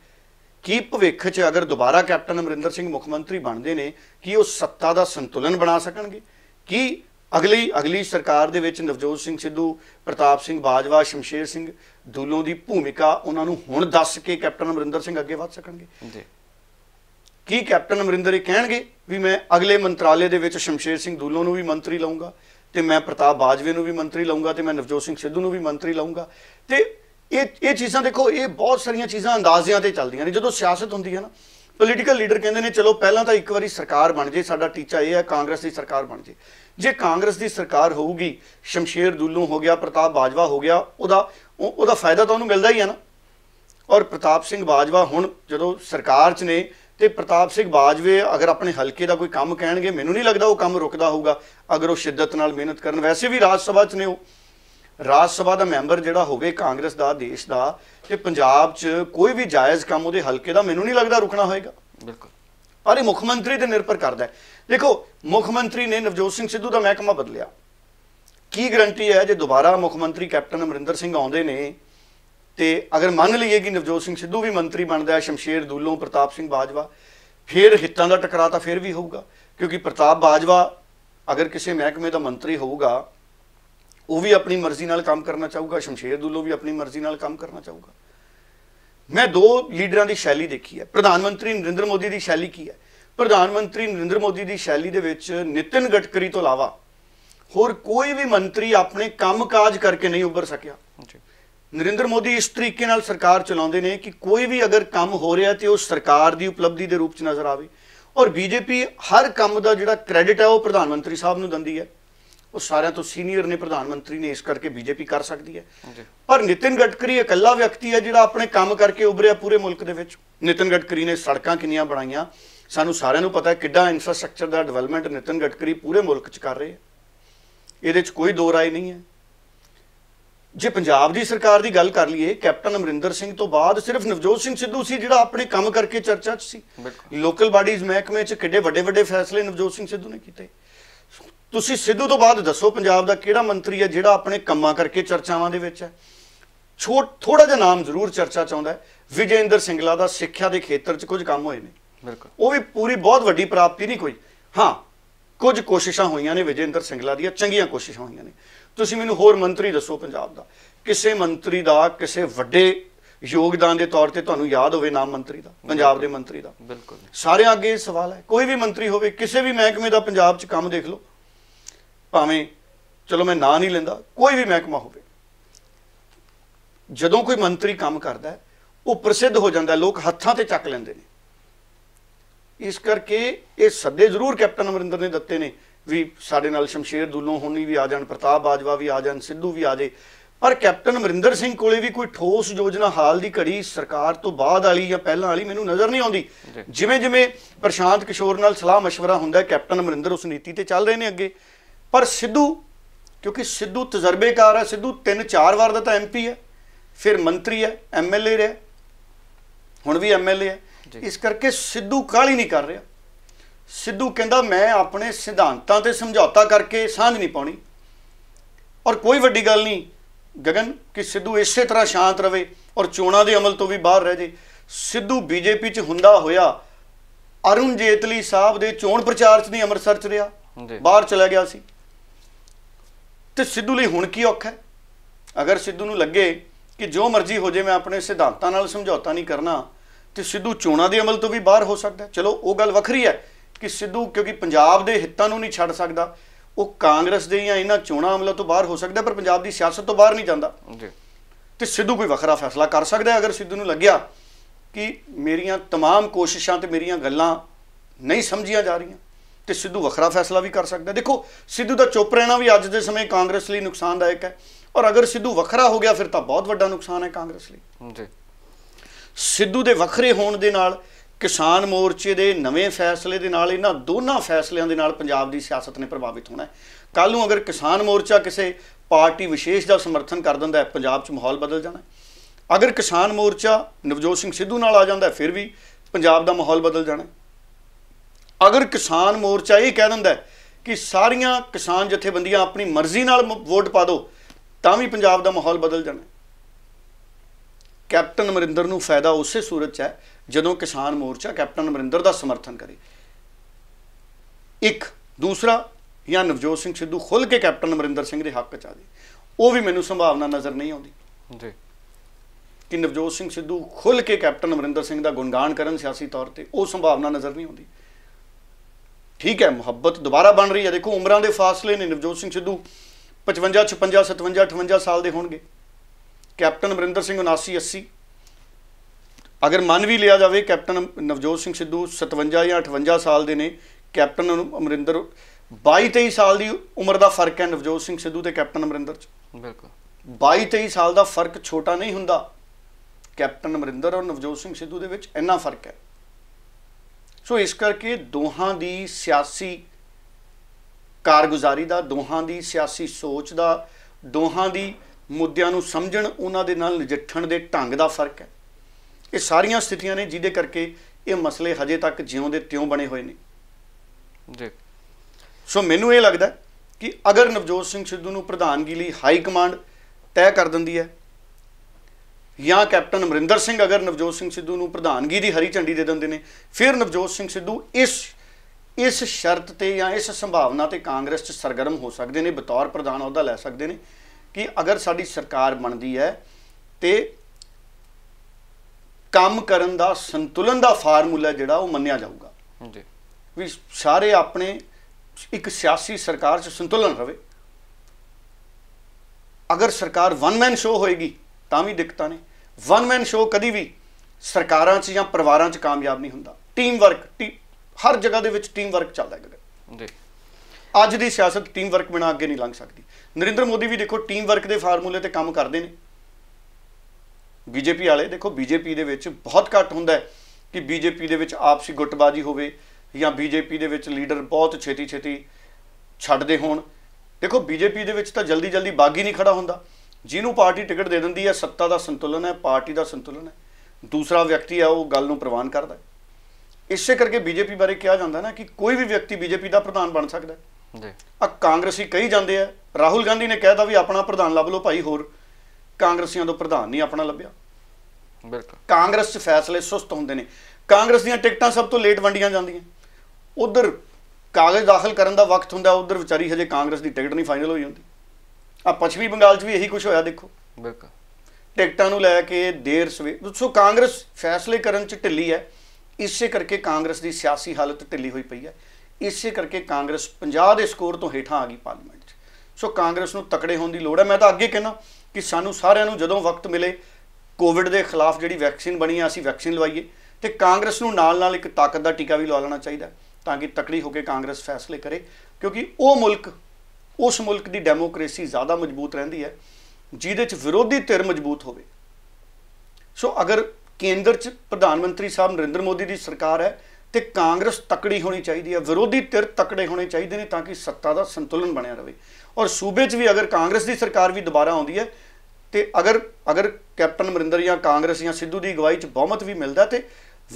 ਕੀ ਭਵਿੱਖ 'ਚ ਅਗਰ ਦੁਬਾਰਾ ਕੈਪਟਨ ਅਮਰਿੰਦਰ ਸਿੰਘ ਮੁੱਖ ਮੰਤਰੀ ਬਣਦੇ ਨੇ ਕੀ ਉਹ ਸੱਤਾ ਦਾ ਸੰਤੁਲਨ ਬਣਾ ਸਕਣਗੇ ਕੀ ਅਗਲੀ ਅਗਲੀ ਸਰਕਾਰ ਦੇ ਵਿੱਚ ਨਵਜੋਤ ਸਿੰਘ ਸਿੱਧੂ ਪ੍ਰਤਾਪ ਸਿੰਘ ਬਾਜਵਾ ਸ਼ਮਸ਼ੇਰ ਸਿੰਘ ਦੂਲੋਂ ਦੀ ਭੂਮਿਕਾ ਉਹਨਾਂ ਨੂੰ ਹੁਣ ਦੱਸ ਕੇ ਕੈਪਟਨ ਅਮਰਿੰਦਰ ਸਿੰਘ ਅੱਗੇ ਵਧ ਸਕਣਗੇ ਕੀ ਕੈਪਟਨ ਅਮਰਿੰਦਰ ਇਹ ਕਹਿਣਗੇ ਵੀ ਮੈਂ ਅਗਲੇ ਮੰਤਰਾਲੇ ਦੇ ਵਿੱਚ ਸ਼ਮਸ਼ੇਰ ਸਿੰਘ ਦੂਲੋ ਨੂੰ ਵੀ ਮੰਤਰੀ ਲਾਉਂਗਾ ਤੇ ਮੈਂ ਪ੍ਰਤਾਪ ਬਾਜਵੇ ਨੂੰ ਵੀ ਮੰਤਰੀ ਲਾਉਂਗਾ ਤੇ ਮੈਂ ਨਵਜੋਤ ਸਿੰਘ ਸਿੱਧੂ ਨੂੰ ਵੀ ਮੰਤਰੀ ਲਾਉਂਗਾ ਤੇ ਇਹ ਇਹ ਚੀਜ਼ਾਂ ਦੇਖੋ ਇਹ ਬਹੁਤ ਸਾਰੀਆਂ ਚੀਜ਼ਾਂ ਅੰਦਾਜ਼ਿਆਂ ਤੇ ਚੱਲਦੀਆਂ ਨੇ ਜਦੋਂ ਸਿਆਸਤ ਹੁੰਦੀ ਹੈ ਨਾ ਪੋਲੀਟੀਕਲ ਲੀਡਰ ਕਹਿੰਦੇ ਨੇ ਚਲੋ ਪਹਿਲਾਂ ਤਾਂ ਇੱਕ ਵਾਰੀ ਸਰਕਾਰ ਬਣ ਜੇ ਸਾਡਾ ਟੀਚਾ ਇਹ ਹੈ ਕਾਂਗਰਸ ਦੀ ਸਰਕਾਰ ਬਣ ਜੇ ਜੇ ਕਾਂਗਰਸ ਦੀ ਸਰਕਾਰ ਹੋਊਗੀ ਸ਼ਮਸ਼ੇਰ ਦੂਲੂ ਹੋ ਗਿਆ ਪ੍ਰਤਾਪ ਬਾਜਵਾ ਹੋ ਗਿਆ ਉਹਦਾ ਉਹਦਾ ਫਾਇਦਾ ਤਾਂ ਉਹਨੂੰ ਮਿਲਦਾ ਹੀ ਹੈ ਨਾ ਔਰ ਪ੍ਰਤਾਪ ਸਿੰਘ ਬਾਜਵਾ ਹੁਣ ਜਦੋਂ ਸਰਕਾਰ 'ਚ ਨੇ ਤੇ ਪ੍ਰਤਾਪ ਸਿੰਘ ਬਾਜਵੇ ਅਗਰ ਆਪਣੇ ਹਲਕੇ ਦਾ ਕੋਈ ਕੰਮ ਕਹਿਣਗੇ ਮੈਨੂੰ ਨਹੀਂ ਲੱਗਦਾ ਉਹ ਕੰਮ ਰੁਕਦਾ ਹੋਊਗਾ ਅਗਰ ਉਹ ਸ਼ਿੱਦਤ ਨਾਲ ਮਿਹਨਤ ਕਰਨ ਵੈਸੇ ਵੀ ਰਾਜ ਸਭਾ 'ਚ ਨੇ ਉਹ ਰਾਜ ਸਭਾ ਦਾ ਮੈਂਬਰ ਜਿਹੜਾ ਹੋਵੇ ਕਾਂਗਰਸ ਦਾ ਦੇਸ਼ ਦਾ ਤੇ ਪੰਜਾਬ 'ਚ ਕੋਈ ਵੀ ਜਾਇਜ਼ ਕੰਮ ਉਹਦੇ ਹਲਕੇ ਦਾ ਮੈਨੂੰ ਨਹੀਂ ਲੱਗਦਾ ਰੁਕਣਾ ਹੋਏਗਾ ਬਿਲਕੁਲ ਪਰ ਇਹ ਮੁੱਖ ਮੰਤਰੀ ਤੇ ਨਿਰਭਰ ਕਰਦਾ ਦੇਖੋ ਮੁੱਖ ਮੰਤਰੀ ਨੇ ਨਵਜੋਤ ਸਿੰਘ ਸਿੱਧੂ ਦਾ ਮਹਿਕਮਾ ਬਦਲਿਆ ਕੀ ਗਰੰਟੀ ਹੈ ਜੇ ਦੁਬਾਰਾ ਮੁੱਖ ਮੰਤਰੀ ਕੈਪਟਨ ਅਮਰਿੰਦਰ ਸਿੰਘ ਆਉਂਦੇ ਨੇ ਤੇ ਅਗਰ ਮੰਨ ਲਈਏ ਕਿ ਨਵਜੋਤ ਸਿੰਘ ਸਿੱਧੂ ਵੀ ਮੰਤਰੀ ਬਣਦਾ ਹੈ ਸ਼ਮਸ਼ੇਰ ਦੂਲੋਂ ਪ੍ਰਤਾਪ ਸਿੰਘ ਬਾਜਵਾ ਫਿਰ ਹਿੱਤਾਂ ਦਾ ਟਕਰਾਅ ਤਾਂ ਫਿਰ ਵੀ ਹੋਊਗਾ ਕਿਉਂਕਿ ਪ੍ਰਤਾਪ ਬਾਜਵਾ ਅਗਰ ਕਿਸੇ ਮਹਿਕਮੇ ਦਾ ਮੰਤਰੀ ਹੋਊਗਾ ਉਹ ਵੀ ਆਪਣੀ ਮਰਜ਼ੀ ਨਾਲ ਕੰਮ ਕਰਨਾ ਚਾਹੂਗਾ ਸ਼ਮਸ਼ੇਰ ਦੂਲੋਂ ਵੀ ਆਪਣੀ ਮਰਜ਼ੀ ਨਾਲ ਕੰਮ ਕਰਨਾ ਚਾਹੂਗਾ ਮੈਂ ਦੋ ਲੀਡਰਾਂ ਦੀ ਸ਼ੈਲੀ ਦੇਖੀ ਹੈ ਪ੍ਰਧਾਨ ਮੰਤਰੀ ਨਰਿੰਦਰ ਮੋਦੀ ਦੀ ਸ਼ੈਲੀ ਕੀ ਹੈ ਪ੍ਰਧਾਨ ਮੰਤਰੀ ਨਰਿੰਦਰ ਮੋਦੀ ਦੀ ਸ਼ੈਲੀ ਦੇ ਵਿੱਚ ਨਿਤਿਨ ਗਟਕਰੀ ਤੋਂ ਇਲਾਵਾ ਹੋਰ ਕੋਈ ਵੀ ਮੰਤਰੀ ਆਪਣੇ ਕੰਮਕਾਜ ਕਰਕੇ ਨਹੀਂ ਉੱਭਰ ਸਕਿਆ ਜੀ ਨਰਿੰਦਰ ਮੋਦੀ ਇਸ ਤਰੀਕੇ ਨਾਲ ਸਰਕਾਰ ਚਲਾਉਂਦੇ ਨੇ ਕਿ ਕੋਈ ਵੀ ਅਗਰ ਕੰਮ ਹੋ ਰਿਹਾ ਤੇ ਉਹ ਸਰਕਾਰ ਦੀ ਉਪਲਬਧੀ ਦੇ ਰੂਪ 'ਚ ਨਜ਼ਰ ਆਵੇ ਔਰ ਬੀਜੇਪੀ ਹਰ ਕੰਮ ਦਾ ਜਿਹੜਾ ਕ੍ਰੈਡਿਟ ਹੈ ਉਹ ਪ੍ਰਧਾਨ ਮੰਤਰੀ ਸਾਹਿਬ ਨੂੰ ਦਿੰਦੀ ਹੈ ਉਹ ਸਾਰਿਆਂ ਤੋਂ ਸੀਨੀਅਰ ਨੇ ਪ੍ਰਧਾਨ ਮੰਤਰੀ ਨੇ ਇਸ ਕਰਕੇ ਬੀਜੇਪੀ ਕਰ ਸਕਦੀ ਹੈ ਪਰ ਨਿਤਿਨ ਗਡਕਰੀ ਇਕੱਲਾ ਵਿਅਕਤੀ ਹੈ ਜਿਹੜਾ ਆਪਣੇ ਕੰਮ ਕਰਕੇ ਉਭਰਿਆ ਪੂਰੇ ਮੁਲਕ ਦੇ ਵਿੱਚ ਨਿਤਿਨ ਗਡਕਰੀ ਨੇ ਸੜਕਾਂ ਕਿੰਨੀਆਂ ਬਣਾਈਆਂ ਸਾਨੂੰ ਸਾਰਿਆਂ ਨੂੰ ਪਤਾ ਹੈ ਕਿੱਡਾ ਇਨਫਰਾਸਟ੍ਰਕਚਰ ਦਾ ਡਿਵੈਲਪਮੈਂਟ ਨਿਤਿਨ ਗਡਕਰੀ ਪੂਰੇ ਮੁਲਕ 'ਚ ਕਰ ਰਹੇ ਹੈ ਇਹਦੇ 'ਚ ਕੋਈ ਦੋ ਰਾਏ ਨਹੀਂ ਹੈ ਜੇ ਪੰਜਾਬ ਦੀ ਸਰਕਾਰ ਦੀ ਗੱਲ ਕਰ ਲਈਏ ਕੈਪਟਨ ਅਮਰਿੰਦਰ ਸਿੰਘ ਤੋਂ ਬਾਅਦ ਸਿਰਫ ਨਵਜੋਤ ਸਿੰਘ ਸਿੱਧੂ ਸੀ ਜਿਹੜਾ ਆਪਣੇ ਕੰਮ ਕਰਕੇ ਚਰਚਾ 'ਚ ਸੀ ਲੋਕਲ ਬਾਡੀਜ਼ ਮਹਿਕਮੇ 'ਚ ਕਿੱਡੇ ਵੱਡੇ ਵੱਡੇ ਫੈਸਲੇ ਨਵਜੋਤ ਸਿੰਘ ਸਿੱਧੂ ਨੇ ਕੀਤੇ ਤੁਸੀਂ ਸਿੱਧੂ ਤੋਂ ਬਾਅਦ ਦੱਸੋ ਪੰਜਾਬ ਦਾ ਕਿਹੜਾ ਮੰਤਰੀ ਹੈ ਜਿਹੜਾ ਆਪਣੇ ਕੰਮਾਂ ਕਰਕੇ ਚਰਚਾਵਾਂ ਦੇ ਵਿੱਚ ਹੈ ਛੋਟ ਥੋੜਾ ਜਿਹਾ ਨਾਮ ਜ਼ਰੂਰ ਚਰਚਾ ਚਾਹੁੰਦਾ ਹੈ ਵਿਜੇਂਦਰ ਸਿੰਗਲਾ ਦਾ ਸਿੱਖਿਆ ਦੇ ਖੇਤਰ 'ਚ ਕੁਝ ਕੰਮ ਹੋਏ ਨੇ ਬਿਲਕੁਲ ਉਹ ਵੀ ਪੂਰੀ ਬਹੁਤ ਵੱਡੀ ਪ੍ਰਾਪਤੀ ਨਹੀਂ ਕੋਈ ਹਾਂ ਕੁਝ ਕੋਸ਼ਿਸ਼ਾਂ ਹੋਈਆਂ ਨੇ ਵਿਜੇਂਦਰ ਸਿੰਗਲਾ ਦੀਆਂ ਚੰਗੀਆਂ ਕੋਸ਼ਿਸ਼ਾਂ ਹੋਈਆਂ ਨੇ ਤੁਸੀਂ ਮੈਨੂੰ ਹੋਰ ਮੰਤਰੀ ਦੱਸੋ ਪੰਜਾਬ ਦਾ ਕਿਸੇ ਮੰਤਰੀ ਦਾ ਕਿਸੇ ਵੱਡੇ ਯੋਗਦਾਨ ਦੇ ਤੌਰ ਤੇ ਤੁਹਾਨੂੰ ਯਾਦ ਹੋਵੇ ਨਾਮ ਮੰਤਰੀ ਦਾ ਪੰਜਾਬ ਦੇ ਮੰਤਰੀ ਦਾ ਬਿਲਕੁਲ ਸਾਰਿਆਂ ਅੱਗੇ ਸਵਾਲ ਹੈ ਕੋਈ ਵੀ ਮੰਤਰੀ ਹੋਵੇ ਕਿਸੇ ਵੀ ਮਹਿਕਮੇ ਦਾ ਪੰਜਾਬ 'ਚ ਕੰਮ ਦੇਖ ਲਓ ਭਾਵੇਂ ਚਲੋ ਮੈਂ ਨਾਂ ਨਹੀਂ ਲੈਂਦਾ ਕੋਈ ਵੀ ਮਹਿਕਮਾ ਹੋਵੇ ਜਦੋਂ ਕੋਈ ਮੰਤਰੀ ਕੰਮ ਕਰਦਾ ਹੈ ਉਹ ਪ੍ਰਸਿੱਧ ਹੋ ਜਾਂਦਾ ਲੋਕ ਹੱਥਾਂ ਤੇ ਚੱਕ ਲੈਂਦੇ ਨੇ ਇਸ ਕਰਕੇ ਇਹ ਸੱਦੇ ਜ਼ਰੂਰ ਕੈਪਟਨ ਅਮਰਿੰਦਰ ਨੇ ਦਿੱਤੇ ਨੇ ਵੀ ਸਾਡੇ ਨਾਲ ਸ਼ਮਸ਼ੀਰ ਦੁੱਲੋਂ ਹੋਣੀ ਵੀ ਆ ਜਾਣ ਪ੍ਰਤਾਪ ਬਾਜਵਾ ਵੀ ਆ ਜਾਣ ਸਿੱਧੂ ਵੀ ਆ ਜੇ ਪਰ ਕੈਪਟਨ ਅਮਰਿੰਦਰ ਸਿੰਘ ਕੋਲੇ ਵੀ ਕੋਈ ਠੋਸ ਯੋਜਨਾ ਹਾਲ ਦੀ ਘੜੀ ਸਰਕਾਰ ਤੋਂ ਬਾਅਦ ਵਾਲੀ ਜਾਂ ਪਹਿਲਾਂ ਵਾਲੀ ਮੈਨੂੰ ਨਜ਼ਰ ਨਹੀਂ ਆਉਂਦੀ ਜਿਵੇਂ ਜਿਵੇਂ ਪ੍ਰਸ਼ਾਂਤ ਕਿਸ਼ੋਰ ਨਾਲ ਸਲਾਹ مشਵਰਾ ਹੁੰਦਾ ਕੈਪਟਨ ਅਮਰਿੰਦਰ ਉਸ ਨੀਤੀ ਤੇ ਚੱਲ ਰਹੇ ਨੇ ਅੱਗੇ ਪਰ ਸਿੱਧੂ ਕਿਉਂਕਿ ਸਿੱਧੂ ਤਜਰਬੇਕਾਰ ਹੈ ਸਿੱਧੂ 3-4 ਵਾਰ ਦਾ ਤਾਂ ਐਮਪੀ ਹੈ ਫਿਰ ਮੰਤਰੀ ਹੈ ਐਮਐਲਏ ਰਿਹਾ ਹੁਣ ਵੀ ਐਮਐਲਏ ਹੈ ਇਸ ਕਰਕੇ ਸਿੱਧੂ ਕਾਹਲੀ ਨਹੀਂ ਕਰ ਰਿਹਾ ਸਿੱਧੂ ਕਹਿੰਦਾ ਮੈਂ ਆਪਣੇ ਸਿਧਾਂਤਾਂ ਤੇ ਸਮਝੌਤਾ ਕਰਕੇ ਸਾਂਝ ਨਹੀਂ ਪਾਉਣੀ ਔਰ ਕੋਈ ਵੱਡੀ ਗੱਲ ਨਹੀਂ ਗगन ਕਿ ਸਿੱਧੂ ਇਸੇ ਤਰ੍ਹਾਂ ਸ਼ਾਂਤ ਰਵੇ ਔਰ ਚੋਣਾਂ ਦੇ ਅਮਲ ਤੋਂ ਵੀ ਬਾਹਰ ਰਹੇ ਜੇ ਸਿੱਧੂ ਬੀਜੇਪੀ 'ਚ ਹੁੰਦਾ ਹੋਇਆ ਅਰੁਣ ਜੇਤਲੀ ਸਾਹਿਬ ਦੇ ਚੋਣ ਪ੍ਰਚਾਰ 'ਚ ਨਹੀਂ ਅੰਮ੍ਰਿਤਸਰ 'ਚ ਰਿਹਾ ਬਾਹਰ ਚਲਾ ਗਿਆ ਸੀ ਤੇ ਸਿੱਧੂ ਲਈ ਹੁਣ ਕੀ ਔਖਾ ਹੈ ਅਗਰ ਸਿੱਧੂ ਨੂੰ ਲੱਗੇ ਕਿ ਜੋ ਮਰਜ਼ੀ ਹੋ ਜੇ ਮੈਂ ਆਪਣੇ ਸਿਧਾਂਤਾਂ ਨਾਲ ਸਮਝੌਤਾ ਨਹੀਂ ਕਰਨਾ ਤੇ ਸਿੱਧੂ ਚੋਣਾਂ ਦੇ ਅਮਲ ਤੋਂ ਵੀ ਬਾਹਰ ਹੋ ਸਕਦਾ ਚਲੋ ਉਹ ਗੱਲ ਵੱਖਰੀ ਹੈ ਕਿ ਸਿੱਧੂ ਕਿਉਂਕਿ ਪੰਜਾਬ ਦੇ ਹਿੱਤਾਂ ਨੂੰ ਨਹੀਂ ਛੱਡ ਸਕਦਾ ਉਹ ਕਾਂਗਰਸ ਦੇ ਜਾਂ ਇਹਨਾਂ ਚੋਣਾਂ ਅਮਲਾਂ ਤੋਂ ਬਾਹਰ ਹੋ ਸਕਦਾ ਪਰ ਪੰਜਾਬ ਦੀ ਸਿਆਸਤ ਤੋਂ ਬਾਹਰ ਨਹੀਂ ਜਾਂਦਾ ਜੀ ਤੇ ਸਿੱਧੂ ਕੋਈ ਵੱਖਰਾ ਫੈਸਲਾ ਕਰ ਸਕਦਾ ਹੈ ਅਗਰ ਸਿੱਧੂ ਨੂੰ ਲੱਗਿਆ ਕਿ ਮੇਰੀਆਂ तमाम ਕੋਸ਼ਿਸ਼ਾਂ ਤੇ ਮੇਰੀਆਂ ਗੱਲਾਂ ਨਹੀਂ ਸਮਝੀਆਂ ਜਾ ਰਹੀਆਂ ਤੇ ਸਿੱਧੂ ਵੱਖਰਾ ਫੈਸਲਾ ਵੀ ਕਰ ਸਕਦਾ ਦੇਖੋ ਸਿੱਧੂ ਦਾ ਚੁੱਪ ਰਹਿਣਾ ਵੀ ਅੱਜ ਦੇ ਸਮੇਂ ਕਾਂਗਰਸ ਲਈ ਨੁਕਸਾਨਦਾਇਕ ਹੈ ਔਰ ਅਗਰ ਸਿੱਧੂ ਵੱਖਰਾ ਹੋ ਗਿਆ ਫਿਰ ਤਾਂ ਬਹੁਤ ਵੱਡਾ ਨੁਕਸਾਨ ਹੈ ਕਾਂਗਰਸ ਲਈ ਜੀ ਸਿੱਧੂ ਦੇ ਵੱਖਰੇ ਹੋਣ ਦੇ ਨਾਲ ਕਿਸਾਨ ਮੋਰਚੇ ਦੇ ਨਵੇਂ ਫੈਸਲੇ ਦੇ ਨਾਲ ਇਹਨਾਂ ਦੋਨਾਂ ਫੈਸਲਿਆਂ ਦੇ ਨਾਲ ਪੰਜਾਬ ਦੀ ਸਿਆਸਤ ਨੇ ਪ੍ਰਭਾਵਿਤ ਹੋਣਾ ਹੈ ਕੱਲ ਨੂੰ ਅਗਰ ਕਿਸਾਨ ਮੋਰਚਾ ਕਿਸੇ ਪਾਰਟੀ ਵਿਸ਼ੇਸ਼ ਦਾ ਸਮਰਥਨ ਕਰ ਦਿੰਦਾ ਹੈ ਪੰਜਾਬ 'ਚ ਮਾਹੌਲ ਬਦਲ ਜਾਣਾ ਹੈ ਅਗਰ ਕਿਸਾਨ ਮੋਰਚਾ ਨਵਜੋਤ ਸਿੰਘ ਸਿੱਧੂ ਨਾਲ ਆ ਜਾਂਦਾ ਫਿਰ ਵੀ ਪੰਜਾਬ ਦਾ ਮਾਹੌਲ ਬਦਲ ਜਾਣਾ ਹੈ ਅਗਰ ਕਿਸਾਨ ਮੋਰਚਾ ਇਹ ਕਹਿ ਦਿੰਦਾ ਹੈ ਕਿ ਸਾਰੀਆਂ ਕਿਸਾਨ ਜਥੇਬੰਦੀਆਂ ਆਪਣੀ ਮਰਜ਼ੀ ਨਾਲ ਵੋਟ ਪਾ ਦਿਓ ਤਾਂ ਵੀ ਪੰਜਾਬ ਦਾ ਮਾਹੌਲ ਬਦਲ ਜਾਣਾ ਕੈਪਟਨ ਅਮਰਿੰਦਰ ਨੂੰ ਫਾਇਦਾ ਉਸੇ ਸੂਰਤ 'ਚ ਹੈ ਜਦੋਂ ਕਿਸਾਨ ਮੋਰਚਾ ਕੈਪਟਨ ਅਮਰਿੰਦਰ ਦਾ ਸਮਰਥਨ ਕਰੇ ਇੱਕ ਦੂਸਰਾ ਜਾਂ ਨਵਜੋਤ ਸਿੰਘ ਸਿੱਧੂ ਖੁੱਲ ਕੇ ਕੈਪਟਨ ਅਮਰਿੰਦਰ ਸਿੰਘ ਦੇ ਹੱਕ ਚ ਆ ਜੇ ਉਹ ਵੀ ਮੈਨੂੰ ਸੰਭਾਵਨਾ ਨਜ਼ਰ ਨਹੀਂ ਆਉਂਦੀ ਜੀ ਕਿ ਨਵਜੋਤ ਸਿੰਘ ਸਿੱਧੂ ਖੁੱਲ ਕੇ ਕੈਪਟਨ ਅਮਰਿੰਦਰ ਸਿੰਘ ਦਾ ਗੁਣਗਾਨ ਕਰਨ ਸਿਆਸੀ ਤੌਰ ਤੇ ਉਹ ਸੰਭਾਵਨਾ ਨਜ਼ਰ ਨਹੀਂ ਆਉਂਦੀ ਠੀਕ ਹੈ ਮੁਹੱਬਤ ਦੁਬਾਰਾ ਬਣ ਰਹੀ ਹੈ ਦੇਖੋ ਉਮਰਾਂ ਦੇ ਫਾਸਲੇ ਨੇ ਨਵਜੋਤ ਸਿੰਘ ਸਿੱਧੂ 55 56 57 58 ਸਾਲ ਦੇ ਹੋਣਗੇ ਕੈਪਟਨ ਅਮਰਿੰਦਰ ਸਿੰਘ 79 80 ਅਗਰ ਮੰਨ ਵੀ ਲਿਆ ਜਾਵੇ ਕੈਪਟਨ ਨਵਜੋਤ ਸਿੰਘ ਸਿੱਧੂ 57 ਜਾਂ 58 ਸਾਲ ਦੇ ਨੇ ਕੈਪਟਨ ਅਮਰਿੰਦਰ 22 23 ਸਾਲ ਦੀ ਉਮਰ ਦਾ ਫਰਕ ਹੈ ਨਵਜੋਤ ਸਿੰਘ ਸਿੱਧੂ ਤੇ ਕੈਪਟਨ ਅਮਰਿੰਦਰ ਚ ਬਿਲਕੁਲ 22 23 ਸਾਲ ਦਾ ਫਰਕ ਛੋਟਾ ਨਹੀਂ ਹੁੰਦਾ ਕੈਪਟਨ ਅਮਰਿੰਦਰ ਔਰ ਨਵਜੋਤ ਸਿੰਘ ਸਿੱਧੂ ਦੇ ਵਿੱਚ ਇੰਨਾ ਫਰਕ ਹੈ ਸੋ ਇਸ ਕਰਕੇ ਦੋਹਾਂ ਦੀ ਸਿਆਸੀ ਕਾਰਗੁਜ਼ਾਰੀ ਦਾ ਦੋਹਾਂ ਦੀ ਸਿਆਸੀ ਸੋਚ ਦਾ ਦੋਹਾਂ ਦੀ ਮੁੱਦਿਆਂ ਨੂੰ ਸਮਝਣ ਉਹਨਾਂ ਦੇ ਨਾਲ ਨਜਿੱਠਣ ਦੇ ਢੰਗ ਦਾ ਫਰਕ ਹੈ ਇਹ ਸਾਰੀਆਂ ਸਥਿਤੀਆਂ ਨੇ ਜਿਹਦੇ ਕਰਕੇ ਇਹ ਮਸਲੇ ਹਜੇ ਤੱਕ ਜਿਉਂ ਦੇ ਤਿਉਂ ਬਣੇ ਹੋਏ ਨੇ ਜੀ ਸੋ ਮੈਨੂੰ ਇਹ ਲੱਗਦਾ ਕਿ ਅਗਰ ਨਵਜੋਤ ਸਿੰਘ ਸਿੱਧੂ ਨੂੰ ਪ੍ਰਧਾਨਗੀ ਲਈ ਹਾਈ ਕਮਾਂਡ ਤੈਅ ਕਰ ਦਿੰਦੀ ਹੈ ਜਾਂ ਕੈਪਟਨ ਅਮਰਿੰਦਰ ਸਿੰਘ ਅਗਰ ਨਵਜੋਤ ਸਿੰਘ ਸਿੱਧੂ ਨੂੰ ਪ੍ਰਧਾਨਗੀ ਦੀ ਹਰੀ ਝੰਡੀ ਦੇ ਦਿੰਦੇ ਨੇ ਫਿਰ ਨਵਜੋਤ ਸਿੰਘ ਸਿੱਧੂ ਇਸ ਇਸ ਸ਼ਰਤ ਤੇ ਜਾਂ ਇਸ ਸੰਭਾਵਨਾ ਤੇ ਕਾਂਗਰਸ 'ਚ ਸਰਗਰਮ ਹੋ ਸਕਦੇ ਨੇ ਬਤੌਰ ਪ੍ਰਧਾਨ ਅਹੁਦਾ ਲੈ ਸਕਦੇ ਨੇ ਕਿ ਅਗਰ ਸਾਡੀ ਸਰਕਾਰ ਬਣਦੀ ਹੈ ਤੇ ਕੰਮ ਕਰਨ ਦਾ ਸੰਤੁਲਨ ਦਾ ਫਾਰਮੂਲਾ ਜਿਹੜਾ ਉਹ ਮੰਨਿਆ ਜਾਊਗਾ ਜੀ ਵੀ ਸਾਰੇ ਆਪਣੇ ਇੱਕ ਸਿਆਸੀ ਸਰਕਾਰ 'ਚ ਸੰਤੁਲਨ ਰਵੇ ਅਗਰ ਸਰਕਾਰ ਵਨ ਮੈਨ ਸ਼ੋ ਹੋਏਗੀ ਤਾਂ ਵੀ ਦਿੱਕਤਾਂ ਨੇ ਵਨ ਮੈਨ ਸ਼ੋ ਕਦੀ ਵੀ ਸਰਕਾਰਾਂ 'ਚ ਜਾਂ ਪਰਿਵਾਰਾਂ 'ਚ ਕਾਮਯਾਬ ਨਹੀਂ ਹੁੰਦਾ ਟੀਮ ਵਰਕ ਹਰ ਜਗ੍ਹਾ ਦੇ ਵਿੱਚ ਟੀਮ ਵਰਕ ਚੱਲਦਾ ਹੈ ਜੀ ਅੱਜ ਦੀ ਸਿਆਸਤ ਟੀਮ ਵਰਕ ਬਿਨਾ ਅੱਗੇ ਨਹੀਂ ਲੰਘ ਸਕਦੀ ਨਰਿੰਦਰ ਮੋਦੀ ਵੀ ਦੇਖੋ ਟੀਮ ਵਰਕ ਦੇ ਫਾਰਮੂਲੇ ਤੇ ਕੰਮ ਕਰਦੇ ਨੇ ਬੀਜੇਪੀ ਵਾਲੇ ਦੇਖੋ ਬੀਜੇਪੀ ਦੇ ਵਿੱਚ ਬਹੁਤ ਘੱਟ ਹੁੰਦਾ ਕਿ ਬੀਜੇਪੀ ਦੇ ਵਿੱਚ ਆਪਸੀ ਗੁੱਟਬਾਜ਼ੀ ਹੋਵੇ ਜਾਂ ਬੀਜੇਪੀ ਦੇ ਵਿੱਚ ਲੀਡਰ ਬਹੁਤ ਛੇਤੀ ਛੇਤੀ ਛੱਡਦੇ ਹੋਣ ਦੇਖੋ ਬੀਜੇਪੀ ਦੇ ਵਿੱਚ ਤਾਂ ਜਲਦੀ ਜਲਦੀ ਬਾਗੀ ਨਹੀਂ ਖੜਾ ਹੁੰਦਾ ਜਿਹਨੂੰ ਪਾਰਟੀ ਟਿਕਟ ਦੇ ਦਿੰਦੀ ਹੈ ਸੱਤਾ ਦਾ ਸੰਤੁਲਨ ਹੈ ਪਾਰਟੀ ਦਾ ਸੰਤੁਲਨ ਹੈ ਦੂਸਰਾ ਵਿਅਕਤੀ ਆ ਉਹ ਗੱਲ ਨੂੰ ਪ੍ਰਵਾਨ ਕਰਦਾ ਇਸੇ ਕਰਕੇ ਬੀਜੇਪੀ ਬਾਰੇ ਕਿਹਾ ਜਾਂਦਾ ਨਾ ਕਿ ਕੋਈ ਵੀ ਵਿਅਕਤੀ ਬੀਜੇਪੀ ਦਾ ਪ੍ਰਧਾਨ ਬਣ ਸਕਦਾ ਹੈ ਜੀ ਆ ਕਾਂਗਰਸੀ ਕਹੀ ਜਾਂਦੇ ਆ ਰਾਹੁਲ ਗਾਂਧੀ ਨੇ ਕਹਿਦਾ ਵੀ ਆਪਣਾ ਪ੍ਰਧਾਨ ਲੱਭ ਲਓ ਭਾਈ ਹੋਰ ਕਾਂਗਰਸੀਆਂ ਤੋਂ ਪ੍ਰਧਾਨ ਨਹੀਂ ਆਪਣਾ ਲੱਭਿਆ ਬਿਲਕੁਲ ਕਾਂਗਰਸ 'ਚ ਫੈਸਲੇ ਸੁਸਤ ਹੁੰਦੇ ਨੇ ਕਾਂਗਰਸ ਦੀਆਂ ਟਿਕਟਾਂ ਸਭ ਤੋਂ ਲੇਟ ਵੰਡੀਆਂ ਜਾਂਦੀਆਂ ਉਧਰ ਕਾਗਜ਼ ਦਾਖਲ ਕਰਨ ਦਾ ਵਕਤ ਹੁੰਦਾ ਉਧਰ ਵਿਚਾਰੀ ਹਜੇ ਕਾਂਗਰਸ ਦੀ ਟਿਕਟ ਨਹੀਂ ਫਾਈਨਲ ਹੋਈ ਹੁੰਦੀ ਆ ਪੱਛਮੀ ਬੰਗਾਲ 'ਚ ਵੀ ਇਹੀ ਕੁਝ ਹੋਇਆ ਦੇਖੋ ਬਿਲਕੁਲ ਟਿਕਟਾਂ ਨੂੰ ਲੈ ਕੇ ਦੇਰ ਸਵੇਰ ਸੋ ਕਾਂਗਰਸ ਫੈਸਲੇ ਕਰਨ 'ਚ ਢਿੱਲੀ ਹੈ ਇਸੇ ਕਰਕੇ ਕਾਂਗਰਸ ਦੀ ਸਿਆਸੀ ਹਾਲਤ ਢਿੱਲੀ ਹੋਈ ਪਈ ਹੈ ਇਸੇ ਕਰਕੇ ਕਾਂਗਰਸ 50 ਦੇ ਸਕੋਰ ਤੋਂ ਹੇਠਾਂ ਆ ਗਈ ਪਾਰਲੀਮੈਂਟ 'ਚ ਸੋ ਕਾਂਗਰਸ ਨੂੰ ਤਕੜੇ ਹੋਣ ਦੀ ਲੋੜ ਹੈ ਮੈਂ ਤਾਂ ਅੱਗੇ ਕਹਿਣਾ ਕਿ ਸਾਨੂੰ ਸਾਰਿਆਂ ਨੂੰ ਜਦੋਂ ਵਕਤ ਮਿਲੇ ਕੋਵਿਡ ਦੇ ਖਿਲਾਫ ਜਿਹੜੀ ਵੈਕਸੀਨ ਬਣੀ ਆ ਅਸੀਂ ਵੈਕਸੀਨ ਲਵਾਈਏ ਤੇ ਕਾਂਗਰਸ ਨੂੰ ਨਾਲ-ਨਾਲ ਇੱਕ ਤਾਕਤ ਦਾ ਟੀਕਾ ਵੀ ਲਵਾ ਲੈਣਾ ਚਾਹੀਦਾ ਤਾਂ ਕਿ ਤਕੜੀ ਹੋ ਕੇ ਕਾਂਗਰਸ ਫੈਸਲੇ ਕਰੇ ਕਿਉਂਕਿ ਉਹ ਮੁਲਕ ਉਸ ਮੁਲਕ ਦੀ ਡੈਮੋਕ੍ਰੇਸੀ ਜ਼ਿਆਦਾ ਮਜ਼ਬੂਤ ਰਹਿੰਦੀ ਹੈ ਜਿਹਦੇ 'ਚ ਵਿਰੋਧੀ ਧਿਰ ਮਜ਼ਬੂਤ ਹੋਵੇ ਸੋ ਅਗਰ ਕੇਂਦਰ 'ਚ ਪ੍ਰਧਾਨ ਮੰਤਰੀ ਸਾਹਿਬ ਨਰਿੰਦਰ ਮੋਦੀ ਦੀ ਸਰਕਾਰ ਹੈ ਤੇ ਕਾਂਗਰਸ ਤਕੜੀ ਹੋਣੀ ਚਾਹੀਦੀ ਹੈ ਵਿਰੋਧੀ ਧਿਰ ਤਕੜੇ ਹੋਣੇ ਚਾਹੀਦੇ ਨੇ ਤਾਂ ਕਿ ਸੱਤਾ ਦਾ ਸੰਤੁਲਨ ਬਣਿਆ ਰਹੇ ਔਰ ਸੂਬੇ 'ਚ ਵੀ ਅਗਰ ਕਾਂਗਰਸ ਦੀ ਸਰਕਾਰ ਵੀ ਦੁਬਾਰਾ ਆਉਂਦੀ ਹੈ ਤੇ ਅਗਰ ਅਗਰ ਕੈਪਟਨ ਮਰਿੰਦਰ ਜਾਂ ਕਾਂਗਰਸ ਜਾਂ ਸਿੱਧੂ ਦੀ ਅਗਵਾਈ 'ਚ ਬਹੁਮਤ ਵੀ ਮਿਲਦਾ ਤੇ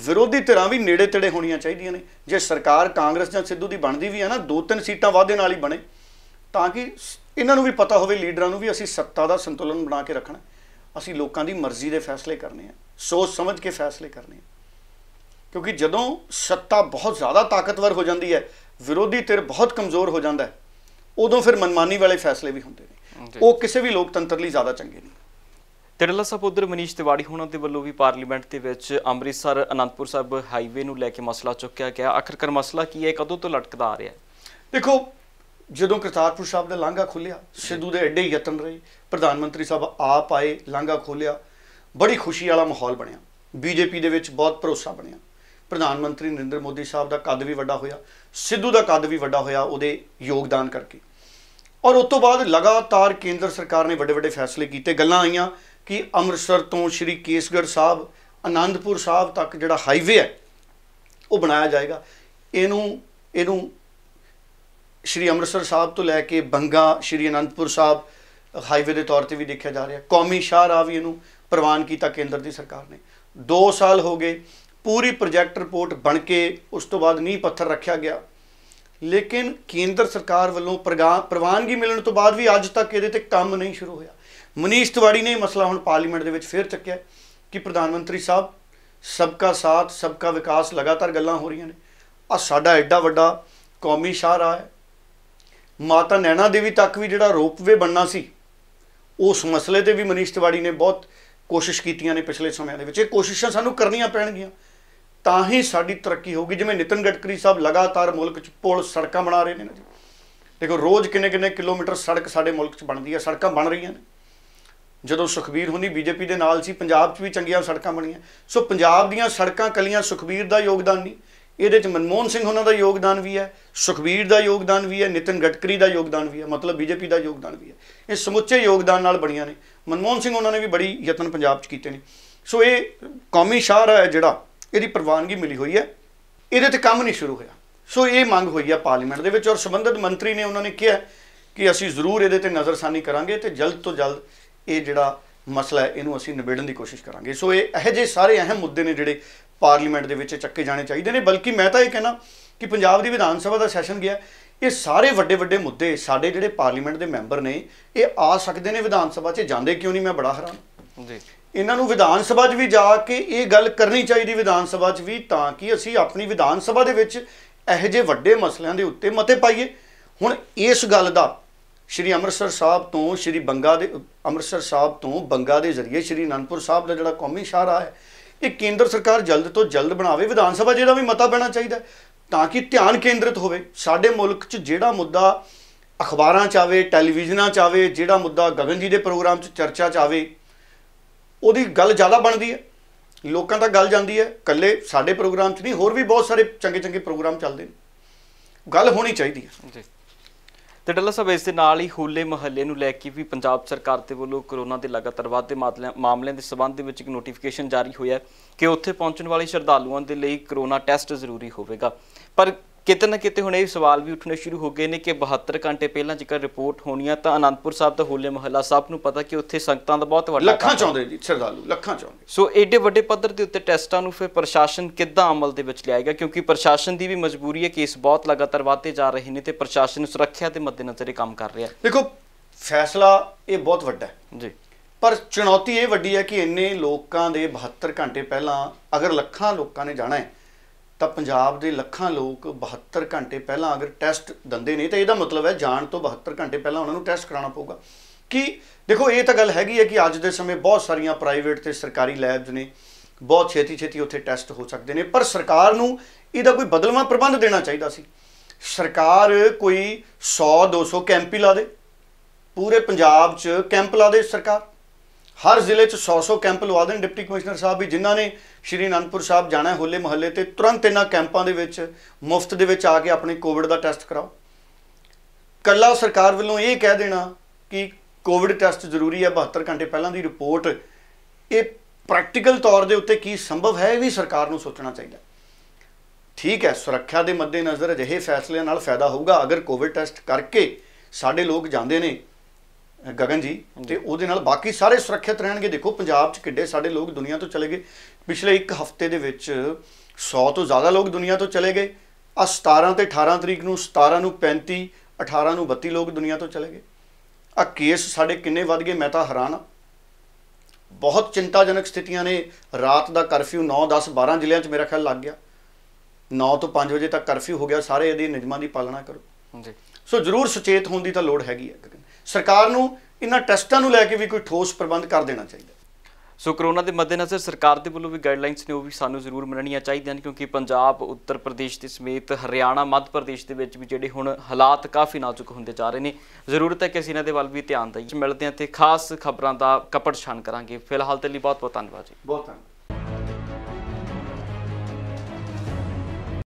ਵਿਰੋਧੀ ਧਿਰਾਂ ਵੀ ਨੇੜੇ ਤੇੜੇ ਹੋਣੀਆਂ ਚਾਹੀਦੀਆਂ ਨੇ ਜੇ ਸਰਕਾਰ ਕਾਂਗਰਸ ਜਾਂ ਸਿੱਧੂ ਦੀ ਬਣਦੀ ਵੀ ਹੈ ਨਾ ਦੋ ਤਿੰਨ ਸੀਟਾਂ ਵਾਧੇ ਨਾਲ ਹੀ ਬਣੇ ਤਾਂ ਕਿ ਇਹਨਾਂ ਨੂੰ ਵੀ ਪਤਾ ਹੋਵੇ ਲੀਡਰਾਂ ਨੂੰ ਵੀ ਅਸੀਂ ਸੱਤਾ ਦਾ ਸੰਤੁਲਨ ਬਣਾ ਕੇ ਰੱਖਣਾ ਅਸੀਂ ਲੋਕਾਂ ਦੀ ਮਰਜ਼ੀ ਦੇ ਫੈਸਲੇ ਕਰਨੇ ਆ ਸੋਚ ਸਮਝ ਕੇ ਫੈਸਲੇ ਕਰਨੇ ਆ ਕਿਉਂਕਿ ਜਦੋਂ ਸੱਤਾ ਬਹੁਤ ਜ਼ਿਆਦਾ ਤਾਕਤਵਰ ਹੋ ਜਾਂਦੀ ਹੈ ਵਿਰੋਧੀ ਧਿਰ ਬਹੁਤ ਕਮਜ਼ੋਰ ਹੋ ਜਾਂਦਾ ਹੈ ਉਦੋਂ ਫਿਰ ਮਨਮਾਨੀ ਵਾਲੇ ਫੈਸਲੇ ਵੀ ਹੁੰਦੇ ਨੇ ਉਹ ਕਿਸੇ ਵੀ ਲੋਕਤੰਤਰ ਲਈ ਜ਼ਿਆਦਾ ਚੰਗੇ ਨਹੀਂ ਤੇੜਲਾ ਸਾਹਿਬ ਉਧਰ ਮਨੀਸ਼ ਤਿਵਾੜੀ ਹੋਣਾ ਦੇ ਵੱਲੋਂ ਵੀ ਪਾਰਲੀਮੈਂਟ ਦੇ ਵਿੱਚ ਅੰਮ੍ਰਿਤਸਰ ਅਨੰਦਪੁਰ ਸਾਹਿਬ ਹਾਈਵੇ ਨੂੰ ਲੈ ਕੇ ਮਸਲਾ ਚੁੱਕਿਆ ਗਿਆ ਆਖਰਕਾਰ ਮਸਲਾ ਕੀ ਹੈ ਕਦੋਂ ਤੋਂ ਲਟਕਦਾ ਆ ਰਿਹਾ ਦੇਖੋ ਜਦੋਂ ਕਰਤਾਰਪੁਰ ਸਾਹਿਬ ਦਾ ਲਾਂਘਾ ਖੁੱਲਿਆ ਸਿੱਧੂ ਦੇ ਐਡੇ ਯਤਨ ਰਹੇ ਪ੍ਰਧਾਨ ਮੰਤਰੀ ਸਾਹਿਬ ਆਪ ਆਏ ਲਾਂਘਾ ਖੋਲਿਆ ਬੜੀ ਖੁਸ਼ੀ ਵਾਲਾ ਮਾਹੌਲ ਬਣਿਆ ਬੀਜੇਪੀ ਦੇ ਵਿੱਚ ਬਹੁਤ ਭਰੋਸਾ ਬਣਿਆ ਪ੍ਰਧਾਨ ਮੰਤਰੀ ਨਰਿੰਦਰ ਮੋਦੀ ਸਾਹਿਬ ਦਾ ਕੱਦ ਵੀ ਵੱਡਾ ਹੋਇਆ ਸਿੱਧੂ ਦਾ ਕੱਦ ਵੀ ਵੱਡਾ ਹੋਇਆ ਉਹਦੇ ਯੋਗਦਾਨ ਕਰਕੇ ਔਰ ਉਸ ਤੋਂ ਬਾਅਦ ਲਗਾਤਾਰ ਕੇਂਦਰ ਸਰਕਾਰ ਨੇ ਵੱਡੇ ਵੱਡੇ ਫੈਸਲੇ ਕੀਤੇ ਗੱਲਾਂ ਆਈਆਂ ਕਿ ਅੰਮ੍ਰਿਤਸਰ ਤੋਂ ਸ਼੍ਰੀ ਕੇਸਗੜ੍ਹ ਸਾਹਿਬ ਆਨੰਦਪੁਰ ਸਾਹਿਬ ਤੱਕ ਜਿਹੜਾ ਹਾਈਵੇ ਹੈ ਉਹ ਬਣਾਇਆ ਜਾਏਗਾ ਇਹਨੂੰ ਇਹਨੂੰ ਸ਼੍ਰੀ ਅੰਮ੍ਰਿਤਸਰ ਸਾਹਿਬ ਤੋਂ ਲੈ ਕੇ ਬੰਗਾ ਸ਼੍ਰੀ ਆਨੰਦਪੁਰ ਸਾਹਿਬ ਹਾਈਵੇ ਦੇ ਤੌਰ ਤੇ ਵੀ ਦੇਖਿਆ ਜਾ ਰਿਹਾ ਕੌਮੀ ਸ਼ਾਹਰਾਹ ਵੀ ਇਹਨੂੰ ਪ੍ਰਵਾਨ ਕੀਤਾ ਕੇਂਦਰ ਦੀ ਸਰਕਾਰ ਨੇ 2 ਸਾਲ ਹੋ ਗਏ ਪੂਰੀ ਪ੍ਰੋਜੈਕਟ ਰਿਪੋਰਟ ਬਣ ਕੇ ਉਸ ਤੋਂ ਬਾਅਦ ਨੀਂਹ ਪੱਥਰ ਰੱਖਿਆ ਗਿਆ ਲੇਕਿਨ ਕੇਂਦਰ ਸਰਕਾਰ ਵੱਲੋਂ ਪ੍ਰਵਾਨਗੀ ਮਿਲਣ ਤੋਂ ਬਾਅਦ ਵੀ ਅੱਜ ਤੱਕ ਇਹਦੇ ਤੇ ਕੰਮ ਨਹੀਂ ਸ਼ੁਰੂ ਹੋਇਆ ਮਨੀਸ਼ ਤਿਵਾੜੀ ਨੇ ਇਹ ਮਸਲਾ ਹੁਣ ਪਾਰਲੀਮੈਂਟ ਦੇ ਵਿੱਚ ਫੇਰ ਚੱਕਿਆ ਕਿ ਪ੍ਰਧਾਨ ਮੰਤਰੀ ਸਾਹਿਬ ਸਭ ਦਾ ਸਾਥ ਸਭ ਦਾ ਵਿਕਾਸ ਲਗਾਤਾਰ ਗੱਲਾਂ ਹੋ ਰਹੀਆਂ ਨੇ ਆ ਸਾਡਾ ਐਡਾ ਵੱਡਾ ਕੌਮੀ ਸ਼ਾਹਰਾਹ ਹੈ ਮਾਤਾ ਨੈਣਾ ਦੇਵੀ ਤੱਕ ਵੀ ਜਿਹੜਾ ਰੋਪਵੇ ਬਣਨਾ ਸੀ ਉਸ ਮਸਲੇ ਤੇ ਵੀ ਮਨੀਸ਼ ਤਿਵਾੜੀ ਨੇ ਬਹੁਤ ਕੋਸ਼ਿਸ਼ ਕੀਤੀਆਂ ਨੇ ਪਿਛਲੇ ਸਮਿਆਂ ਦੇ ਵਿੱਚ ਇਹ ਕੋਸ਼ਿਸ਼ਾਂ ਸਾਨੂੰ ਕਰਨੀਆਂ ਪੈਣਗੀਆਂ ਤਾਂ ਹੀ ਸਾਡੀ ਤਰੱਕੀ ਹੋਊਗੀ ਜਿਵੇਂ ਨਿਤਨ ਗਟਕਰੀ ਸਾਹਿਬ ਲਗਾਤਾਰ ਮੁਲਕ 'ਚ ਪੁਲ ਸੜਕਾਂ ਬਣਾ ਰਹੇ ਨੇ ਨਾ ਜੀ ਦੇਖੋ ਰੋਜ਼ ਕਿੰਨੇ ਕਿੰਨੇ ਕਿਲੋਮੀਟਰ ਸੜਕ ਸਾਡੇ ਮੁਲਕ 'ਚ ਬਣਦੀ ਹੈ ਸੜਕਾਂ ਬਣ ਰਹੀਆਂ ਨੇ ਜਦੋਂ ਸੁਖਬੀਰ ਹੁੰਦੀ ਬੀਜੇਪੀ ਦੇ ਨਾਲ ਸੀ ਪੰਜਾਬ 'ਚ ਵੀ ਚੰਗੀਆਂ ਸੜਕਾਂ ਬਣੀਆਂ ਸੋ ਪੰਜਾਬ ਦੀਆਂ ਸੜਕਾਂ ਕਲੀਆਂ ਸੁਖਬੀਰ ਦਾ ਯੋਗਦਾਨ ਨਹੀਂ ਇਹਦੇ 'ਚ ਮਨਮੋਹਨ ਸਿੰਘ ਉਹਨਾਂ ਦਾ ਯੋਗਦਾਨ ਵੀ ਹੈ ਸੁਖਬੀਰ ਦਾ ਯੋਗਦਾਨ ਵੀ ਹੈ ਨਿਤਨ ਗਟਕਰੀ ਦਾ ਯੋਗਦਾਨ ਵੀ ਹੈ ਮਤਲਬ ਬੀਜੇਪੀ ਦਾ ਯੋਗਦਾਨ ਵੀ ਹੈ ਇਹ ਸਮੁੱਚੇ ਯੋਗਦਾਨ ਨਾਲ ਬਣੀਆਂ ਨੇ ਮਨਮੋਹਨ ਸਿੰਘ ਉਹਨਾਂ ਨੇ ਵੀ ਬੜੀ ਯਤਨ ਪੰਜਾਬ 'ਚ ਕੀਤੇ ਨੇ ਸੋ ਇਹ ਕੌਮੀ ਸ਼ਾਹਰ ਹੈ ਜਿਹੜਾ ਇਹਦੀ ਪ੍ਰਵਾਨਗੀ ਮਿਲੀ ਹੋਈ ਹੈ ਇਹਦੇ ਤੇ ਕੰਮ ਨਹੀਂ ਸ਼ੁਰੂ ਹੋਇਆ ਸੋ ਇਹ ਮੰਗ ਹੋਈ ਹੈ ਪਾਰਲੀਮੈਂਟ ਦੇ ਵਿੱਚ ਔਰ ਸੰਬੰਧਿਤ ਮੰਤਰੀ ਨੇ ਉਹਨਾਂ ਨੇ ਕਿਹਾ ਕਿ ਅਸੀਂ ਜ਼ਰੂਰ ਇਹਦੇ ਤੇ ਨਜ਼ਰਸਾਨੀ ਕਰਾਂਗੇ ਤੇ ਜਲਦ ਤੋਂ ਜਲਦ ਇਹ ਜਿਹੜਾ ਮਸਲਾ ਹੈ ਇਹਨੂੰ ਅਸੀਂ ਨਿਬੇੜਨ ਦੀ ਕੋਸ਼ਿਸ਼ ਕਰਾਂਗੇ ਸੋ ਇਹ ਇਹ ਜੇ ਸਾਰੇ ਅਹਿਮ ਮੁੱਦੇ ਨੇ ਜਿਹੜੇ ਪਾਰਲੀਮੈਂਟ ਦੇ ਵਿੱਚ ਚੱਕੇ ਜਾਣੇ ਚਾਹੀਦੇ ਨੇ ਬਲਕਿ ਮੈਂ ਤਾਂ ਇਹ ਕਹਿਣਾ ਕਿ ਪੰਜਾਬ ਦੀ ਵਿਧਾਨ ਸਭਾ ਦਾ ਸੈਸ਼ਨ ਗਿਆ ਇਹ ਸਾਰੇ ਵੱਡੇ ਵੱਡੇ ਮੁੱਦੇ ਸਾਡੇ ਜਿਹੜੇ ਪਾਰਲੀਮੈਂਟ ਦੇ ਮੈਂਬਰ ਨੇ ਇਹ ਆ ਸਕਦੇ ਨੇ ਵਿਧਾਨ ਸਭਾ 'ਚ ਜਾਂਦੇ ਕਿਉਂ ਨਹੀਂ ਮੈਂ ਬੜਾ ਹੈਰਾਨ ਜੀ ਇਹਨਾਂ ਨੂੰ ਵਿਧਾਨ ਸਭਾ 'ਚ ਵੀ ਜਾ ਕੇ ਇਹ ਗੱਲ ਕਰਨੀ ਚਾਹੀਦੀ ਵਿਧਾਨ ਸਭਾ 'ਚ ਵੀ ਤਾਂ ਕਿ ਅਸੀਂ ਆਪਣੀ ਵਿਧਾਨ ਸਭਾ ਦੇ ਵਿੱਚ ਇਹੋ ਜਿਹੇ ਵੱਡੇ ਮਸਲਿਆਂ ਦੇ ਉੱਤੇ ਮਤੇ ਪਾਈਏ ਹੁਣ ਇਸ ਗੱਲ ਦਾ ਸ਼੍ਰੀ ਅੰਮ੍ਰਿਤਸਰ ਸਾਹਿਬ ਤੋਂ ਸ਼੍ਰੀ ਬੰਗਾ ਦੇ ਅੰਮ੍ਰਿਤਸਰ ਸਾਹਿਬ ਤੋਂ ਬੰਗਾ ਦੇ ਜ਼ਰੀਏ ਸ਼੍ਰੀ ਨਨਪੁਰ ਸਾਹਿਬ ਦਾ ਜਿਹੜਾ ਕੌਮੀ ਸ਼ਾਹਰਾਹ ਹੈ ਇਹ ਕੇਂਦਰ ਸਰਕਾਰ ਜਲਦ ਤੋਂ ਜਲਦ ਬਣਾਵੇ ਵਿਧਾਨ ਸਭਾ ਜਿਹੜਾ ਵੀ ਮਤਾ ਪੈਣਾ ਚਾਹੀਦਾ ਤਾਂ ਕਿ ਧਿਆਨ ਕੇਂਦਰਿਤ ਹੋਵੇ ਸਾਡੇ ਮੁਲਕ 'ਚ ਜਿਹੜਾ ਮੁੱਦਾ ਅਖਬਾਰਾਂ 'ਚ ਆਵੇ ਟੈਲੀਵਿਜ਼ਨਾਂ 'ਚ ਆਵੇ ਜਿਹੜਾ ਮੁੱਦਾ ਗਗਨ ਜੀ ਦੇ ਪ੍ਰੋਗਰਾਮ 'ਚ ਚਰਚਾ 'ਚ ਆਵੇ ਉਹਦੀ ਗੱਲ ਜ਼ਿਆਦਾ ਬਣਦੀ ਹੈ ਲੋਕਾਂ ਤੱਕ ਗੱਲ ਜਾਂਦੀ ਹੈ ਕੱਲੇ ਸਾਡੇ ਪ੍ਰੋਗਰਾਮ 'ਚ ਨਹੀਂ ਹੋਰ ਵੀ ਬਹੁਤ ਸਾਰੇ ਚੰਗੇ ਚੰਗੇ ਪ੍ਰੋਗਰਾਮ ਚੱਲਦੇ ਨੇ ਗੱਲ ਹੋਣੀ ਚਾਹੀਦੀ ਹੈ ਜੀ ਤੇ ਡੱਲਾ ਸਾਹਿਬ ਇਸ ਦੇ ਨਾਲ ਹੀ ਹੋਲੇ ਮਹੱਲੇ ਨੂੰ ਲੈ ਕੇ ਵੀ ਪੰਜਾਬ ਸਰਕਾਰ ਦੇ ਵੱਲੋਂ ਕਰੋਨਾ ਦੇ ਲਗਾਤਾਰ ਵਾਧੇ ਮਾਮਲਿਆਂ ਦੇ ਸਬੰਧ ਦੇ ਵਿੱਚ ਇੱਕ ਨੋਟੀਫਿਕੇਸ਼ਨ ਜਾਰੀ ਹੋਇਆ ਕਿ ਉੱਥੇ ਪਹੁੰਚਣ ਵਾਲੇ ਸ਼ਰਧਾਲੂਆਂ ਦੇ ਲਈ ਕਰੋਨਾ ਟੈਸਟ ਜ਼ਰੂਰੀ ਹੋਵੇਗਾ ਪਰ ਕਿਤੇ ਨਾ ਕਿਤੇ ਹੁਣ ਇਹ ਸਵਾਲ ਵੀ ਉੱਠਣੇ ਸ਼ੁਰੂ ਹੋ ਗਏ ਨੇ ਕਿ 72 ਘੰਟੇ ਪਹਿਲਾਂ ਜੇਕਰ ਰਿਪੋਰਟ ਹੋਣੀ ਆ ਤਾਂ ਅਨੰਦਪੁਰ ਸਾਹਿਬ ਦਾ ਹੋਲੇ ਮਹੱਲਾ ਸਾਹਿਬ ਨੂੰ ਪਤਾ ਕਿ ਉੱਥੇ ਸੰਗਤਾਂ ਦਾ ਬਹੁਤ ਵੱਡਾ ਲੱਖਾਂ ਚਾਹੁੰਦੇ ਜੀ ਸ਼ਰਧਾਲੂ ਲੱਖਾਂ ਚਾਹੁੰਦੇ ਸੋ ਏਡੇ ਵੱਡੇ ਪੱਧਰ ਦੇ ਉੱਤੇ ਟੈਸਟਾਂ ਨੂੰ ਫਿਰ ਪ੍ਰਸ਼ਾਸਨ ਕਿੱਦਾਂ ਅਮਲ ਦੇ ਵਿੱਚ ਲਿਆਏਗਾ ਕਿਉਂਕਿ ਪ੍ਰਸ਼ਾਸਨ ਦੀ ਵੀ ਮਜਬੂਰੀ ਹੈ ਕੇਸ ਬਹੁਤ ਲਗਾਤਾਰ ਵਧਦੇ ਜਾ ਰਹੇ ਨੇ ਤੇ ਪ੍ਰਸ਼ਾਸਨ ਸੁਰੱਖਿਆ ਦੇ ਮੱਦੇਨਜ਼ਰ ਇਹ ਕੰਮ ਕਰ ਰਿਹਾ ਦੇਖੋ ਫੈਸਲਾ ਇਹ ਬਹੁਤ ਵੱਡਾ ਹੈ ਜੀ ਪਰ ਚੁਣੌਤੀ ਇਹ ਵੱਡੀ ਹੈ ਕਿ ਇੰਨੇ ਲੋਕਾਂ ਦੇ 72 ਘੰਟੇ ਪਹਿਲਾਂ ਅਗਰ ਲੱਖਾਂ ਲੋਕਾਂ ਨੇ ਜਾਣਾ ਹੈ ਤਾਂ ਪੰਜਾਬ ਦੇ ਲੱਖਾਂ ਲੋਕ 72 ਘੰਟੇ ਪਹਿਲਾਂ ਅਗਰ ਟੈਸਟ ਦੰਦੇ ਨਹੀਂ ਤਾਂ ਇਹਦਾ ਮਤਲਬ ਹੈ ਜਾਣ ਤੋਂ 72 ਘੰਟੇ ਪਹਿਲਾਂ ਉਹਨਾਂ ਨੂੰ ਟੈਸਟ ਕਰਾਉਣਾ ਪਊਗਾ ਕਿ ਦੇਖੋ ਇਹ ਤਾਂ ਗੱਲ ਹੈਗੀ ਹੈ ਕਿ ਅੱਜ ਦੇ ਸਮੇਂ ਬਹੁਤ ਸਾਰੀਆਂ ਪ੍ਰਾਈਵੇਟ ਤੇ ਸਰਕਾਰੀ ਲੈਬਸ ਨੇ ਬਹੁਤ ਛੇਤੀ ਛੇਤੀ ਉੱਥੇ ਟੈਸਟ ਹੋ ਸਕਦੇ ਨੇ ਪਰ ਸਰਕਾਰ ਨੂੰ ਇਹਦਾ ਕੋਈ ਬਦਲਵਾਂ ਪ੍ਰਬੰਧ ਦੇਣਾ ਚਾਹੀਦਾ ਸੀ ਸਰਕਾਰ ਕੋਈ 100 200 ਕੈਂਪ ਹੀ ਲਾ ਦੇ ਪੂਰੇ ਪੰਜਾਬ 'ਚ ਕੈਂਪ ਲਾ ਦੇ ਸਰਕਾਰ ਹਰ ਜ਼ਿਲ੍ਹੇ 'ਚ 100-100 ਕੈਂਪ ਲਵਾ ਦੇਣ ਡਿਪਟੀ ਕਮਿਸ਼ਨਰ ਸਾਹਿਬ ਵੀ ਜਿਨ੍ਹਾਂ ਨੇ ਸ਼੍ਰੀ ਅਨੰਦਪੁਰ ਸਾਹਿਬ ਜਾਣਾ ਹੋਲੇ ਮਹੱਲੇ ਤੇ ਤੁਰੰਤ ਇਹਨਾਂ ਕੈਂਪਾਂ ਦੇ ਵਿੱਚ ਮੁਫਤ ਦੇ ਵਿੱਚ ਆ ਕੇ ਆਪਣੇ ਕੋਵਿਡ ਦਾ ਟੈਸਟ ਕਰਾਓ ਕੱਲਾ ਸਰਕਾਰ ਵੱਲੋਂ ਇਹ ਕਹਿ ਦੇਣਾ ਕਿ ਕੋਵਿਡ ਟੈਸਟ ਜ਼ਰੂਰੀ ਹੈ 72 ਘੰਟੇ ਪਹਿਲਾਂ ਦੀ ਰਿਪੋਰਟ ਇਹ ਪ੍ਰੈਕਟੀਕਲ ਤੌਰ ਦੇ ਉੱਤੇ ਕੀ ਸੰਭਵ ਹੈ ਇਹ ਵੀ ਸਰਕਾਰ ਨੂੰ ਸੋਚਣਾ ਚਾਹੀਦਾ ਠੀਕ ਹੈ ਸੁਰੱਖਿਆ ਦੇ ਮੱਦੇ ਨਜ਼ਰ ਅਜਿਹੇ ਫੈਸਲਿਆਂ ਨਾਲ ਫਾਇਦਾ ਹੋਊਗਾ ਅਗਰ ਕੋਵਿਡ ਟੈਸਟ ਕਰਕੇ ਸਾਡੇ ਲੋਕ ਜਾਂਦੇ ਨੇ ਗਗਨ ਜੀ ਤੇ ਉਹਦੇ ਨਾਲ ਬਾਕੀ ਸਾਰੇ ਸੁਰੱਖਿਅਤ ਰਹਿਣਗੇ ਦੇਖੋ ਪੰਜਾਬ 'ਚ ਕਿੱਡੇ ਸਾਡੇ ਲੋਕ ਦੁਨੀਆ ਤੋਂ ਚਲੇ ਗਏ ਪਿਛਲੇ ਇੱਕ ਹਫਤੇ ਦੇ ਵਿੱਚ 100 ਤੋਂ ਜ਼ਿਆਦਾ ਲੋਕ ਦੁਨੀਆ ਤੋਂ ਚਲੇ ਗਏ ਆ 17 ਤੇ 18 ਤਰੀਕ ਨੂੰ 17 ਨੂੰ 35 18 ਨੂੰ 32 ਲੋਕ ਦੁਨੀਆ ਤੋਂ ਚਲੇ ਗਏ ਆ ਕੇਸ ਸਾਡੇ ਕਿੰਨੇ ਵੱਧ ਗਏ ਮੈਂ ਤਾਂ ਹੈਰਾਨ ਆ ਬਹੁਤ ਚਿੰਤਾਜਨਕ ਸਥਿਤੀਆਂ ਨੇ ਰਾਤ ਦਾ ਕਰਫਿਊ 9 10 12 ਜ਼ਿਲ੍ਹਿਆਂ 'ਚ ਮੇਰਾ ਖਿਆਲ ਲੱਗ ਗਿਆ 9 ਤੋਂ 5 ਵਜੇ ਤੱਕ ਕਰਫਿਊ ਹੋ ਗਿਆ ਸਾਰੇ ਇਹਦੀ ਨਿਯਮਾਂ ਦੀ ਪਾਲਣਾ ਕਰੋ ਜੀ ਸੋ ਜ਼ਰੂਰ ਸੁਚੇਤ ਹੋਣ ਦੀ ਤਾਂ ਲੋੜ ਹੈਗੀ ਹੈ ਸਰਕਾਰ ਨੂੰ ਇਹਨਾਂ ਟੈਸਟਾਂ ਨੂੰ ਲੈ ਕੇ ਵੀ ਕੋਈ ਠੋਸ ਪ੍ਰਬੰਧ ਕਰ ਦੇਣਾ ਚਾਹੀਦਾ ਸੋ ਕਰੋਨਾ ਦੇ ਮੱਦੇਨਜ਼ਰ ਸਰਕਾਰ ਦੇ ਵੱਲੋਂ ਵੀ ਗਾਈਡਲਾਈਨਸ ਨੇ ਉਹ ਵੀ ਸਾਨੂੰ ਜ਼ਰੂਰ ਮੰਨਣੀਆਂ ਚਾਹੀਦੀਆਂ ਨੇ ਕਿਉਂਕਿ ਪੰਜਾਬ ਉੱਤਰ ਪ੍ਰਦੇਸ਼ ਦੇ ਸਮੇਤ ਹਰਿਆਣਾ ਮੱਧ ਪ੍ਰਦੇਸ਼ ਦੇ ਵਿੱਚ ਵੀ ਜਿਹੜੇ ਹੁਣ ਹਾਲਾਤ ਕਾਫੀ ਨਾਜ਼ੁਕ ਹੁੰਦੇ ਜਾ ਰਹੇ ਨੇ ਜ਼ਰੂਰਤ ਹੈ ਕਿ ਅਸੀਂ ਇਹਨਾਂ ਦੇ ਵੱਲ ਵੀ ਧਿਆਨ ਦਈਏ ਮਿਲਦੇ ਹਾਂ ਤੇ ਖਾਸ ਖਬਰਾਂ ਦਾ ਕਪੜ ਛਾਨ ਕਰਾਂਗੇ ਫਿਲਹਾਲ ਤੇ ਲਈ ਬਹੁਤ ਬਹੁਤ ਧੰਨਵਾਦ ਜੀ ਬਹੁਤ ਧੰਨਵਾਦ